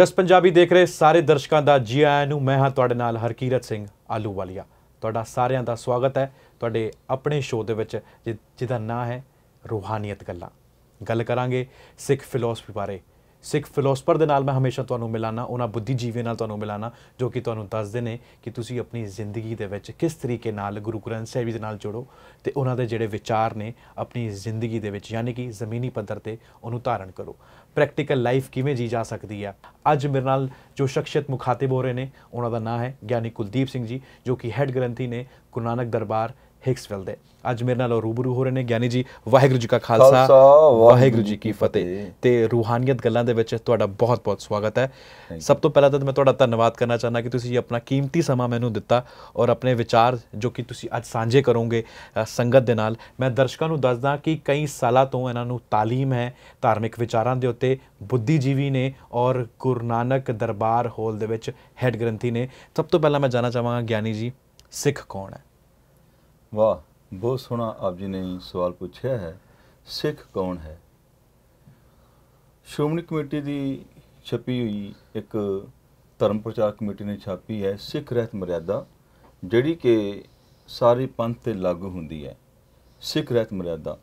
ਜਸ ਪੰਜਾਬੀ ਦੇਖ ਰਹੇ ਸਾਰੇ ਦਰਸ਼ਕਾਂ ਦਾ ਜੀ ਆਇਆਂ ਨੂੰ ਮੈਂ ਹਾਂ ਤੁਹਾਡੇ ਨਾਲ ਹਰਕੀਰਤ ਸਿੰਘ ਆਲੂਵਾਲੀਆ ਤੁਹਾਡਾ ਸਾਰਿਆਂ ਦਾ ਸਵਾਗਤ ਹੈ ਤੁਹਾਡੇ ਆਪਣੇ ਸ਼ੋਅ ਦੇ ਵਿੱਚ ਜਿਹਦਾ ਨਾਂ ਹੈ ਰੂਹਾਨੀਅਤ ਗੱਲਾਂ ਗੱਲ ਕਰਾਂਗੇ ਸਿੱਖ ਫਿਲਾਸਫੀ ਬਾਰੇ ਸਿੱਖ ਫਿਲਾਸਫਰ ਦੇ ਨਾਲ ਮੈਂ ਹਮੇਸ਼ਾ ਤੁਹਾਨੂੰ ਮਿਲਾਨਾ ਉਹਨਾਂ ਬੁੱਧੀਜੀਵੀਆਂ ਨਾਲ ਤੁਹਾਨੂੰ ਮਿਲਾਨਾ ਜੋ ਕਿ ਤੁਹਾਨੂੰ ਦੱਸਦੇ ਨੇ ਕਿ ਤੁਸੀਂ ਆਪਣੀ ਜ਼ਿੰਦਗੀ ਦੇ ਵਿੱਚ ਕਿਸ ਤਰੀਕੇ ਨਾਲ ਗੁਰੂ ਗ੍ਰੰਥ ਸਾਹਿਬ ਜੀ ਦੇ ਨਾਲ ਜੁੜੋ ਤੇ ਉਹਨਾਂ ਦੇ ਜਿਹੜੇ ਵਿਚਾਰ ਨੇ ਆਪਣੀ ਜ਼ਿੰਦਗੀ ਦੇ ਵਿੱਚ ਯਾਨੀ ਕਿ ਜ਼ਮੀਨੀ ਪੱਧਰ ਤੇ ਉਹਨੂੰ ਧਾਰਨ ਕਰੋ ਪ੍ਰੈਕਟੀਕਲ ਲਾਈਫ ਕਿਵੇਂ ਜੀ ਜਾ ਸਕਦੀ ਆ ਅੱਜ ਮੇਰੇ ਨਾਲ ਜੋ ਸ਼ਖਸੀਅਤ ਮੁਖਾਤਿਬ ਹੋ ਰਹੇ ਨੇ ਉਹਨਾਂ ਦਾ ਨਾਮ ਹੈ ਗਿਆਨੀ ਕੁਲਦੀਪ ਸਿੰਘ ਜੀ ਜੋ ਕਿ ਹੈੱਡ ਗ੍ਰੰਥੀ ਨੇ ਗੁਰੂ ਨਾਨਕ ਦਰਬਾਰ ਹਿਕਸਵਿਲ ਦੇ ਅੱਜ ਮੇਰੇ ਨਾਲ ਰੂਬਰੂ ਹੋ ਰਹੇ ਨੇ ਗਿਆਨੀ ਜੀ ਵਾਹਿਗੁਰੂ ਜੀ ਕਾ ਖਾਲਸਾ ਵਾਹਿਗੁਰੂ ਜੀ ਕੀ ਫਤਿਹ ਤੇ ਰੂਹਾਨੀਅਤ ਗੱਲਾਂ ਦੇ ਵਿੱਚ ਤੁਹਾਡਾ ਬਹੁਤ-ਬਹੁਤ ਸਵਾਗਤ ਹੈ ਸਭ ਤੋਂ ਪਹਿਲਾਂ ਤਾਂ ਮੈਂ ਤੁਹਾਡਾ ਧੰਨਵਾਦ ਕਰਨਾ ਚਾਹੁੰਦਾ ਕਿ ਤੁਸੀਂ ਆਪਣਾ ਕੀਮਤੀ ਸਮਾਂ ਮੈਨੂੰ ਦਿੱਤਾ ਔਰ ਆਪਣੇ ਵਿਚਾਰ ਜੋ ਕਿ ਤੁਸੀਂ ਅੱਜ ਸਾਂਝੇ ਕਰੋਗੇ ਸੰਗਤ ਦੇ ਨਾਲ ਮੈਂ ਦਰਸ਼ਕਾਂ ਨੂੰ ਦੱਸਦਾ ਕਿ ਕਈ ਸਾਲਾਂ ਤੋਂ ਇਹਨਾਂ ਨੂੰ ਤਾਲੀਮ ਹੈ ਧਾਰਮਿਕ ਵਿਚਾਰਾਂ ਦੇ ਉੱਤੇ ਬੁੱਧੀਜੀਵੀ ਨੇ ਔਰ ਗੁਰੂ ਨਾਨਕ ਦਰਬਾਰ ਹਾਲ ਦੇ ਵਿੱਚ ਹੈੱਡ ਗ੍ਰੰਥੀ ਨੇ ਸਭ ਤੋਂ ਪਹਿਲਾਂ ਮੈਂ ਜਾਨਣਾ ਚਾਹਾਂਗਾ ਗਿਆਨੀ ਜੀ ਸਿੱਖ ਕੌਣ ਹੈ ਵਾਹ ਬਹੁਤ ਸੋਹਣਾ ਆਪ ਜੀ ਨੇ ਸਵਾਲ ਪੁੱਛਿਆ ਹੈ ਸਿੱਖ ਕੌਣ ਹੈ ਸ਼੍ਰੋਮਣੀ ਕਮੇਟੀ ਦੀ ਛਪੀ ਹੋਈ ਇੱਕ ਧਰਮ ਪ੍ਰਚਾਰ ਕਮੇਟੀ ਨੇ ਛਾਪੀ ਹੈ ਸਿੱਖ ਰਹਿਤ ਮਰਿਆਦਾ ਜਿਹੜੀ ਕਿ ਸਾਰੇ ਪੰਥ ਤੇ ਲਾਗੂ ਹੁੰਦੀ ਹੈ ਸਿੱਖ ਰਹਿਤ ਮਰਿਆਦਾ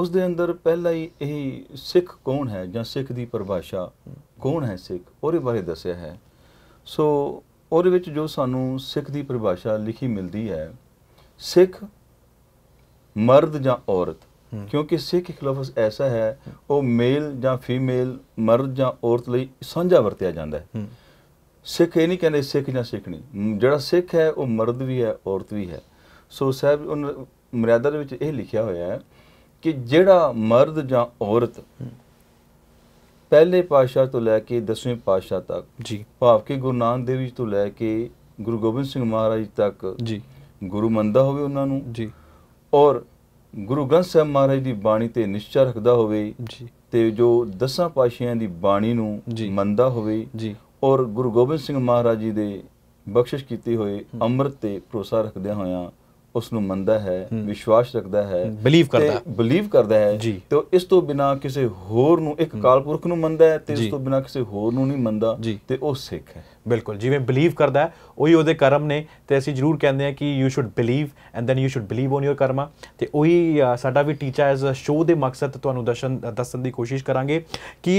ਉਸ ਦੇ ਅੰਦਰ ਪਹਿਲਾ ਹੀ ਇਹ ਸਿੱਖ ਕੌਣ ਹੈ ਜਾਂ ਸਿੱਖ ਦੀ ਪਰਿਭਾਸ਼ਾ ਕੌਣ ਹੈ ਸਿੱਖ ਉਹਦੇ ਬਾਰੇ ਦੱਸਿਆ ਹੈ ਸੋ ਉਹਦੇ ਵਿੱਚ ਜੋ ਸਾਨੂੰ ਸਿੱਖ ਦੀ ਪਰਿਭਾਸ਼ਾ ਲਿਖੀ ਮਿਲਦੀ ਹੈ ਸਿੱਖ ਮਰਦ ਜਾਂ ਔਰਤ ਕਿਉਂਕਿ ਸਿੱਖ ਇੱਕ ਲਫ਼ਜ਼ ਐਸਾ ਹੈ ਉਹ ਮੇਲ ਜਾਂ ਫੀਮੇਲ ਮਰਦ ਜਾਂ ਔਰਤ ਲਈ ਸਾਂਝਾ ਵਰਤਿਆ ਜਾਂਦਾ ਹੈ ਸਿੱਖ ਇਹ ਨਹੀਂ ਕਹਿੰਦੇ ਸਿੱਖ ਜਾਂ ਸਿੱਖਣੀ ਜਿਹੜਾ ਸਿੱਖ ਹੈ ਉਹ ਮਰਦ ਵੀ ਹੈ ਔਰਤ ਵੀ ਹੈ ਸੋ ਸਾਹਿਬ ਉਹ ਮਰਿਆਦਾ ਦੇ ਵਿੱਚ ਇਹ ਲਿਖਿਆ ਹੋਇਆ ਹੈ ਕਿ ਜਿਹੜਾ ਮਰਦ ਜਾਂ ਔਰਤ ਪਹਿਲੇ ਪਾਸ਼ਾ ਤੋਂ ਲੈ ਕੇ 10ਵੇਂ ਪਾਸ਼ਾ ਤੱਕ ਜੀ ਭਾਵ ਕਿ ਗੁਰੂ ਨਾਨਕ ਦੇਵ ਜੀ ਤੋਂ ਲੈ ਕੇ ਗੁਰੂ ਗੋਬਿੰਦ ਸਿੰਘ ਮਹਾਰਾਜ ਤੱਕ ਜੀ ਗੁਰੂ ਮੰਨਦਾ ਹੋਵੇ ਉਹਨਾਂ ਨੂੰ ਜੀ ਔਰ ਗੁਰੂ ਗ੍ਰੰਥ ਸਾਹਿਬ ਮਹਾਰਾਜ ਦੀ ਬਾਣੀ ਤੇ ਨਿਸ਼ਚਾ ਰੱਖਦਾ ਹੋਵੇ ਜੀ ਤੇ ਜੋ ਦਸਾਂ ਪਾਸ਼ੀਆਂ ਦੀ ਬਾਣੀ ਨੂੰ ਮੰਨਦਾ ਹੋਵੇ ਜੀ ਔਰ ਗੁਰੂ ਗੋਬਿੰਦ ਸਿੰਘ ਮਹਾਰਾਜ ਜੀ ਦੇ ਬਖਸ਼ਿਸ਼ ਕੀਤੀ ਹੋਏ ਅੰਮ੍ਰਿਤ ਤੇ ਭਰੋਸਾ ਰੱਖਦਿਆਂ ਹੋਇਆਂ ਉਸ ਨੂੰ ਮੰਨਦਾ ਹੈ ਵਿਸ਼ਵਾਸ ਰੱਖਦਾ ਹੈ ਬਲੀਵ ਕਰਦਾ ਹੈ ਬਲੀਵ ਕਰਦਾ ਹੈ ਤੇ ਇਸ ਤੋਂ ਬਿਨਾ ਕਿਸੇ ਹੋਰ ਨੂੰ ਇੱਕ ਕਾਲਪੁਰਖ ਨੂੰ ਮੰਨਦਾ ਹੈ ਤੇ ਇਸ ਤੋਂ ਬਿਨਾ ਕਿਸੇ ਹੋਰ ਨੂੰ ਨਹੀਂ ਮੰਨਦਾ ਤੇ ਉਹ ਸਿੱਖ ਹੈ ਬਿਲਕੁਲ ਜਿਵੇਂ ਬਲੀਵ ਕਰਦਾ ਉਹੀ ਉਹਦੇ ਕਰਮ ਨੇ ਤੇ ਅਸੀਂ ਜਰੂਰ ਕਹਿੰਦੇ ਆ ਕਿ you should believe and then you should believe on your karma ਤੇ ਉਹੀ ਸਾਡਾ ਵੀ ਟੀਚਾ ਐਜ਼ ਅ ਸ਼ੋਅ ਦੇ ਮਕਸਦ ਤੁਹਾਨੂੰ ਦਰਸ਼ਨ ਦੱਸਣ ਦੀ ਕੋਸ਼ਿਸ਼ ਕਰਾਂਗੇ ਕਿ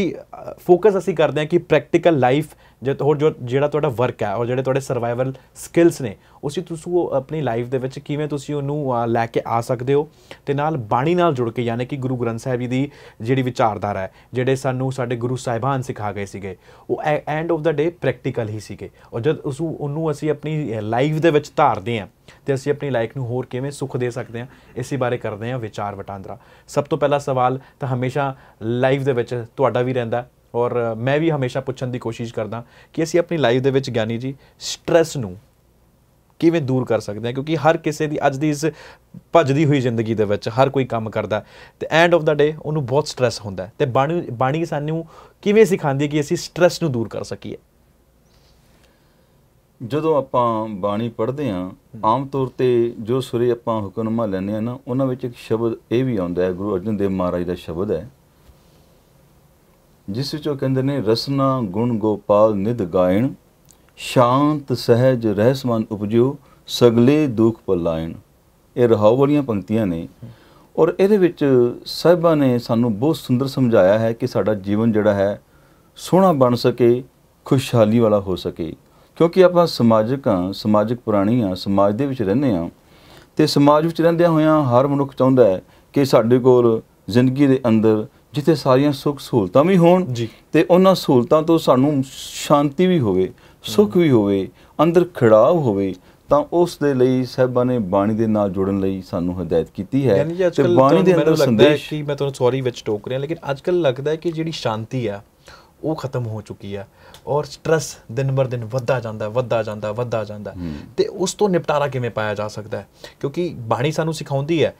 ਫੋਕਸ ਅਸੀਂ ਕਰਦੇ ਆ ਕਿ ਪ੍ਰੈਕਟੀਕਲ ਲਾਈਫ ਜੇ ਹੋਰ ਜੋ ਜਿਹੜਾ ਤੁਹਾਡਾ ਵਰਕ ਹੈ ਔਰ ਜਿਹੜੇ ਤੁਹਾਡੇ ਸਰਵਾਈਵਲ ਸਕਿਲਸ ਨੇ ਉਸੇ ਤੁਸੀਂ ਉਹ ਆਪਣੀ ਲਾਈਫ ਦੇ ਵਿੱਚ ਕਿਵੇਂ ਤੁਸੀਂ ਉਹਨੂੰ ਲੈ ਕੇ ਆ ਸਕਦੇ ਹੋ ਤੇ ਨਾਲ ਬਾਣੀ ਨਾਲ ਜੁੜ ਕੇ ਯਾਨੀ ਕਿ ਗੁਰੂ ਗ੍ਰੰਥ ਸਾਹਿਬ ਜੀ ਦੀ ਜਿਹੜੀ ਵਿਚਾਰਧਾਰਾ ਹੈ ਜਿਹੜੇ ਸਾਨੂੰ ਸਾਡੇ ਗੁਰੂ ਸਾਹਿਬਾਨ ਸਿਖਾ ਗਏ ਸੀਗੇ ਉਹ end of the day practical ਹੀ ਸੀਗੇ ਔਰ ਜਦ ਉਸ ਨੂੰ ਅਸੀਂ ਆਪਣੀ ਲਾਈਫ ਦੇ ਵਿੱਚ ਧਾਰਦੇ ਆਂ ਤੇ ਅਸੀਂ ਆਪਣੀ ਲਾਈਫ ਨੂੰ ਹੋਰ ਕਿਵੇਂ ਸੁਖ ਦੇ ਸਕਦੇ ਆਂ ਇਸੇ ਬਾਰੇ ਕਰਦੇ ਆਂ ਵਿਚਾਰ ਵਟਾਂਦਰਾ ਸਭ ਤੋਂ ਪਹਿਲਾ ਸਵਾਲ ਤਾਂ ਹਮੇਸ਼ਾ ਲਾਈਫ ਦੇ ਵਿੱਚ ਤੁਹਾਡਾ ਵੀ ਰਹਿੰਦਾ ਔਰ ਮੈਂ ਵੀ ਹਮੇਸ਼ਾ ਪੁੱਛਣ ਦੀ ਕੋਸ਼ਿਸ਼ ਕਰਦਾ ਕਿ ਅਸੀਂ ਆਪਣੀ ਲਾਈਫ ਦੇ ਵਿੱਚ ਗਿਆਨੀ ਜੀ ਸਟ्रेस ਨੂੰ ਕਿਵੇਂ ਦੂਰ ਕਰ ਸਕਦੇ ਆ ਕਿਉਂਕਿ ਹਰ ਕਿਸੇ ਦੀ ਅੱਜ ਦੀ ਇਸ ਭੱਜਦੀ ਹੋਈ ਜ਼ਿੰਦਗੀ ਦੇ ਵਿੱਚ ਹਰ ਕੋਈ ਕੰਮ ਕਰਦਾ ਤੇ ਐਂਡ ਆਫ ਦਾ ਡੇ ਉਹਨੂੰ ਬਹੁਤ ਸਟ्रेस ਹੁੰਦਾ ਤੇ ਬਾਣੀ ਬਾਣੀ ਸਾਨੂੰ ਕਿਵੇਂ ਸਿਖਾਉਂਦੀ ਹੈ ਕਿ ਅਸੀਂ ਸਟ्रेस ਨੂੰ ਦੂਰ ਕਰ ਸਕੀਏ ਜਦੋਂ ਆਪਾਂ ਬਾਣੀ ਪੜ੍ਹਦੇ ਆਂ ਆਮ ਤੌਰ ਤੇ ਜੋ ਸੁਰੇ ਆਪਾਂ ਹੁਕਮਨਾਮਾ ਲੈਂਦੇ ਆ ਨਾ ਉਹਨਾਂ ਵਿੱਚ ਇੱਕ ਸ਼ਬਦ ਇਹ ਵੀ ਆਉਂਦਾ ਹੈ ਗੁਰੂ ਅਰਜਨ ਦੇਵ ਮਹਾਰਾਜ ਦਾ ਸ਼ਬਦ ਹੈ ਜਿਸ ਵਿੱਚ ਉਹ ਕਹਿੰਦੇ ਨੇ ਰਸਨਾ ਗੁਣ ਗੋਪਾਲ ਨਿਧ ਗਾਇਣ ਸ਼ਾਂਤ ਸਹਿਜ ਰਹਿਸਮਨ ਉਪਜੋ ਸਗਲੇ ਦੁਖ ਪਲਾਇਣ ਇਹ ਰਹਾਉ ਵਾਲੀਆਂ ਪੰਕਤੀਆਂ ਨੇ ਔਰ ਇਹਦੇ ਵਿੱਚ ਸਹਿਬਾ ਨੇ ਸਾਨੂੰ ਬਹੁਤ ਸੁੰਦਰ ਸਮਝਾਇਆ ਹੈ ਕਿ ਸਾਡਾ ਜੀਵਨ ਜਿਹੜਾ ਹੈ ਸੋਹਣਾ ਬਣ ਸਕੇ ਖੁਸ਼ਹਾਲੀ ਵਾਲਾ ਹੋ ਸਕੇ ਕਿਉਂਕਿ ਆਪਾਂ ਸਮਾਜਿਕ ਆ ਸਮਾਜਿਕ ਪ੍ਰਾਣੀ ਆ ਸਮਾਜ ਦੇ ਵਿੱਚ ਰਹਿੰਦੇ ਆ ਤੇ ਸਮਾਜ ਵਿੱਚ ਰਹਿੰਦਿਆਂ ਹੋਇਆਂ ਹਰ ਮਨੁੱਖ ਚਾਹੁੰਦਾ ਹੈ ਕਿ ਸਾਡੇ ਕੋਲ ਜ਼ਿੰਦਗੀ ਦੇ ਅੰਦਰ ਜਿੱਥੇ ਸਾਰੀਆਂ ਸੁੱਖ ਸਹੂਲਤਾਂ ਵੀ ਹੋਣ ਤੇ ਉਹਨਾਂ ਸਹੂਲਤਾਂ ਤੋਂ ਸਾਨੂੰ ਸ਼ਾਂਤੀ ਵੀ ਹੋਵੇ ਸੁੱਖ ਵੀ ਹੋਵੇ ਅੰਦਰ ਖੜਾਵ ਹੋਵੇ ਤਾਂ ਉਸ ਦੇ ਲਈ ਸਹਿਬਾ ਨੇ ਬਾਣੀ ਦੇ ਨਾਲ ਜੁੜਨ ਲਈ ਸਾਨੂੰ ਹਦਾਇਤ ਕੀਤੀ ਹੈ ਤੇ ਬਾਣੀ ਦੇ ਅੰਦਰ ਸੰਦੇਸ਼ ਕੀ ਮੈਂ ਤੁਹਾਨੂੰ ਸੌਰੀ ਵਿੱਚ ਟੋਕ ਰਿਹਾ ਲੇਕਿਨ ਅੱਜ ਲੱਗਦਾ ਹੈ ਕਿ ਜਿਹੜੀ ਸ਼ਾਂਤੀ ਆ ਉਹ ਖਤਮ ਹੋ ਚੁੱਕੀ ਆ ਔਰ ਸਟ्रेस ਦਿਨ ਬਰ ਦਿਨ ਵੱਧਦਾ ਜਾਂਦਾ ਵੱਧਦਾ ਜਾਂਦਾ ਵੱਧਦਾ ਜਾਂਦਾ ਤੇ ਉਸ ਤੋਂ ਨਿਪਟਾਰਾ ਕਿਵੇਂ ਪਾਇਆ ਜਾ ਸਕਦਾ ਹੈ ਕਿਉਂਕਿ ਬਾਣੀ ਸਾਨੂੰ ਸਿਖਾਉਂਦੀ ਹੈ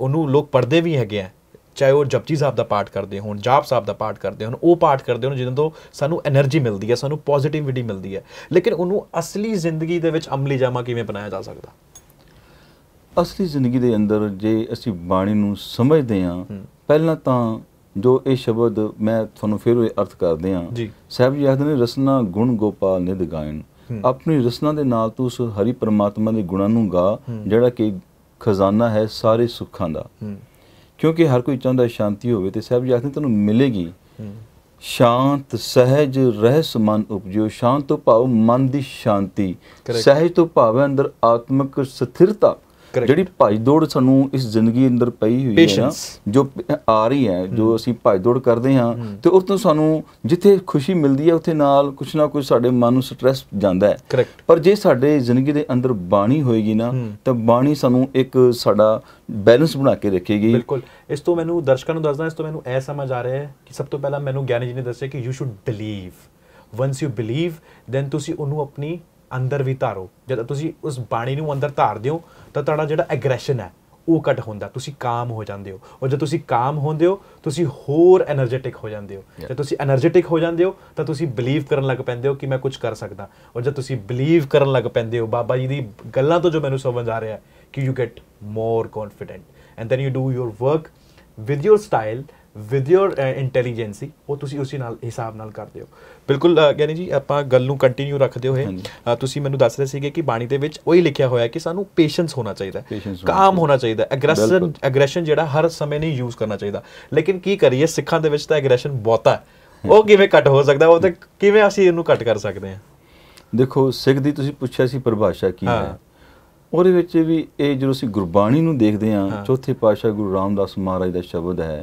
ਉਹਨੂੰ ਲੋਕ ਪੜਦੇ ਵੀ ਹੈਗੇ ਆ ਚਾਹੇ ਉਹ ਜਪਜੀ ਸਾਹਿਬ ਦਾ ਪਾਠ ਕਰਦੇ ਹੋਣ ਜਾਪ ਸਾਹਿਬ ਦਾ ਪਾਠ ਕਰਦੇ ਹੋਣ ਉਹ ਪਾਠ ਕਰਦੇ ਹੋਣ ਜਿਹਨਾਂ ਤੋਂ ਸਾਨੂੰ એનર્ਜੀ ਮਿਲਦੀ ਹੈ ਸਾਨੂੰ ਪੋਜ਼ਿਟਿਵਿਟੀ ਮਿਲਦੀ ਹੈ ਲੇਕਿਨ ਉਹਨੂੰ ਅਸਲੀ ਜ਼ਿੰਦਗੀ ਦੇ ਵਿੱਚ ਅਮਲੀ ਜਾਮਾ ਕਿਵੇਂ ਬਣਾਇਆ ਜਾ ਸਕਦਾ ਅਸਲੀ ਜ਼ਿੰਦਗੀ ਦੇ ਅੰਦਰ ਜੇ ਅਸੀਂ ਬਾਣੀ ਨੂੰ ਸਮਝਦੇ ਹਾਂ ਪਹਿਲਾਂ ਤਾਂ ਜੋ ਇਹ ਸ਼ਬਦ ਮੈਂ ਤੁਹਾਨੂੰ ਫਿਰ ਅਰਥ ਕਰਦੇ ਆ ਸਾਹਿਬ ਜੀ ਆਖਦੇ ਨੇ ਰਸਨਾ ਗੁਣ ਗੋਪਾਲ ਨਿਧ ਗਾਇਨ ਆਪਣੀ ਰਸਨਾ ਦੇ ਨਾਲ ਤੂੰ ਉਸ ਹਰੀ ਪਰਮਾਤਮਾ ਦੇ ਗੁਣਾਂ ਨੂੰ ਗਾ ਜਿਹੜਾ ਕਿ ਖਜ਼ਾਨਾ ਹੈ ਸਾਰੇ ਸੁੱਖਾਂ ਦਾ ਕਿਉਂਕਿ ਹਰ ਕੋਈ ਚਾਹੁੰਦਾ ਸ਼ਾਂਤੀ ਹੋਵੇ ਤੇ ਸਾਹਿਬ ਜੀ ਆਖਦੇ ਤੁਹਾਨੂੰ ਮਿਲੇਗੀ ਸ਼ਾਂਤ ਸਹਿਜ ਰਹਿਸ ਮਨ ਉਪਜੋ ਸ਼ਾਂਤ ਤੋਂ ਭਾਵ ਮਨ ਦੀ ਸ਼ਾਂਤੀ ਸਹਿਜ ਤੋਂ ਭਾਵ ਹੈ ਅੰਦਰ ਆਤਮਿਕ ਸਥਿਰਤਾ ਜਿਹੜੀ ਭਾਈ ਦੌੜ ਸਾਨੂੰ ਇਸ ਜ਼ਿੰਦਗੀ ਅੰਦਰ ਪਈ ਹੋਈ ਹੈ ਜੋ ਆ ਰਹੀ ਹੈ ਜੋ ਅਸੀਂ ਭਾਈ ਦੌੜ ਕਰਦੇ ਹਾਂ ਤੇ ਉਸ ਤੋਂ ਸਾਨੂੰ ਜਿੱਥੇ ਖੁਸ਼ੀ ਮਿਲਦੀ ਹੈ ਉੱਥੇ ਨਾਲ ਕੁਛ ਨਾ ਕੁਛ ਸਾਡੇ ਮਨ ਨੂੰ ਸਟ੍ਰੈਸ ਜਾਂਦਾ ਹੈ ਪਰ ਜੇ ਸਾਡੇ ਜ਼ਿੰਦਗੀ ਦੇ ਅੰਦਰ ਬਾਣੀ ਹੋਏਗੀ ਨਾ ਤਾਂ ਬਾਣੀ ਸਾਨੂੰ ਇੱਕ ਸਾਡਾ ਬੈਲੈਂਸ ਬਣਾ ਕੇ ਰੱਖੇਗੀ ਬਿਲਕੁਲ ਇਸ ਤੋਂ ਮੈਨੂੰ ਦਰਸ਼ਕਾਂ ਨੂੰ ਦੱਸਦਾ ਇਸ ਤੋਂ ਮੈਨੂੰ ਇਹ ਸਮਝ ਆ ਰਿਹਾ ਹੈ ਕਿ ਸਭ ਤੋਂ ਪਹਿਲਾਂ ਮੈਨੂੰ ਗਿਆਨੀ ਜੀ ਨੇ ਦੱਸਿਆ ਕਿ you should believe once you believe then ਤੁਸੀਂ ਉਹਨੂੰ ਆਪਣੀ ਅੰਦਰ ਵੀ ਧਾਰੋ ਜਦ ਤੁਸੀਂ ਉਸ ਬਾਣੀ ਨੂੰ ਅੰਦਰ ਧਾਰਦੇ ਹੋ ਤਾਂ ਤੁਹਾਡਾ ਜਿਹੜਾ ਐਗਰੈਸ਼ਨ ਹੈ ਉਹ ਘਟ ਹੁੰਦਾ ਤੁਸੀਂ ਕਾਮ ਹੋ ਜਾਂਦੇ ਹੋ ਔਰ ਜਦ ਤੁਸੀਂ ਕਾਮ ਹੁੰਦੇ ਹੋ ਤੁਸੀਂ ਹੋਰ એનર્ਜੈਟਿਕ ਹੋ ਜਾਂਦੇ ਹੋ ਜਦ ਤੁਸੀਂ એનર્ਜੈਟਿਕ ਹੋ ਜਾਂਦੇ ਹੋ ਤਾਂ ਤੁਸੀਂ ਬਲੀਵ ਕਰਨ ਲੱਗ ਪੈਂਦੇ ਹੋ ਕਿ ਮੈਂ ਕੁਝ ਕਰ ਸਕਦਾ ਔਰ ਜਦ ਤੁਸੀਂ ਬਲੀਵ ਕਰਨ ਲੱਗ ਪੈਂਦੇ ਹੋ ਬਾਬਾ ਜੀ ਦੀ ਗੱਲਾਂ ਤੋਂ ਜੋ ਮੈਨੂੰ ਸਮਝ ਆ ਰਿਹਾ ਹੈ ਕਿ you get more confident and then you do your work with your style with your intelligence ਉਹ ਤੁਸੀਂ ਉਸੇ ਨਾਲ ਹਿਸਾਬ ਨਾਲ ਕਰਦੇ ਹੋ ਬਿਲਕੁਲ ਕਹਿੰਦੇ ਜੀ ਆਪਾਂ ਗੱਲ ਨੂੰ ਕੰਟੀਨਿਊ ਰੱਖਦੇ ਹੋਏ ਤੁਸੀਂ ਮੈਨੂੰ ਦੱਸ ਰਹੇ ਸੀਗੇ ਕਿ ਬਾਣੀ ਦੇ ਵਿੱਚ ਉਹੀ ਲਿਖਿਆ ਹੋਇਆ ਕਿ ਸਾਨੂੰ ਪੇਸ਼ੈਂਸ ਹੋਣਾ ਚਾਹੀਦਾ ਕਾਮ ਹੋਣਾ ਚਾਹੀਦਾ ਐਗਰੈਸ਼ਨ ਐਗਰੈਸ਼ਨ ਜਿਹੜਾ ਹਰ ਸਮੇਂ ਨਹੀਂ ਯੂਜ਼ ਕਰਨਾ ਚਾਹੀਦਾ ਲੇਕਿਨ ਕੀ ਕਰੀਏ ਸਿੱਖਾਂ ਦੇ ਵਿੱਚ ਤਾਂ ਐਗਰੈਸ਼ਨ ਬਹੁਤਾ ਉਹ ਕਿਵੇਂ ਕੱਟ ਹੋ ਸਕਦਾ ਉਹ ਤੇ ਕਿਵੇਂ ਅਸੀਂ ਇਹਨੂੰ ਕੱਟ ਕਰ ਸਕਦੇ ਹਾਂ ਦੇਖੋ ਸਿੱਖ ਦੀ ਤੁਸੀਂ ਪੁੱਛਿਆ ਸੀ ਪਰਿਭਾਸ਼ਾ ਕੀ ਹੈ ਉਹਦੇ ਵਿੱਚ ਵੀ ਇਹ ਜਦੋਂ ਅਸੀਂ ਗੁਰਬਾਣੀ ਨੂੰ ਦੇਖਦੇ ਹਾਂ ਚੌਥੇ ਪਾਤਸ਼ਾਹ ਗੁਰੂ ਰਾਮਦਾਸ ਮਹਾਰਾਜ ਦਾ ਸ਼ਬਦ ਹੈ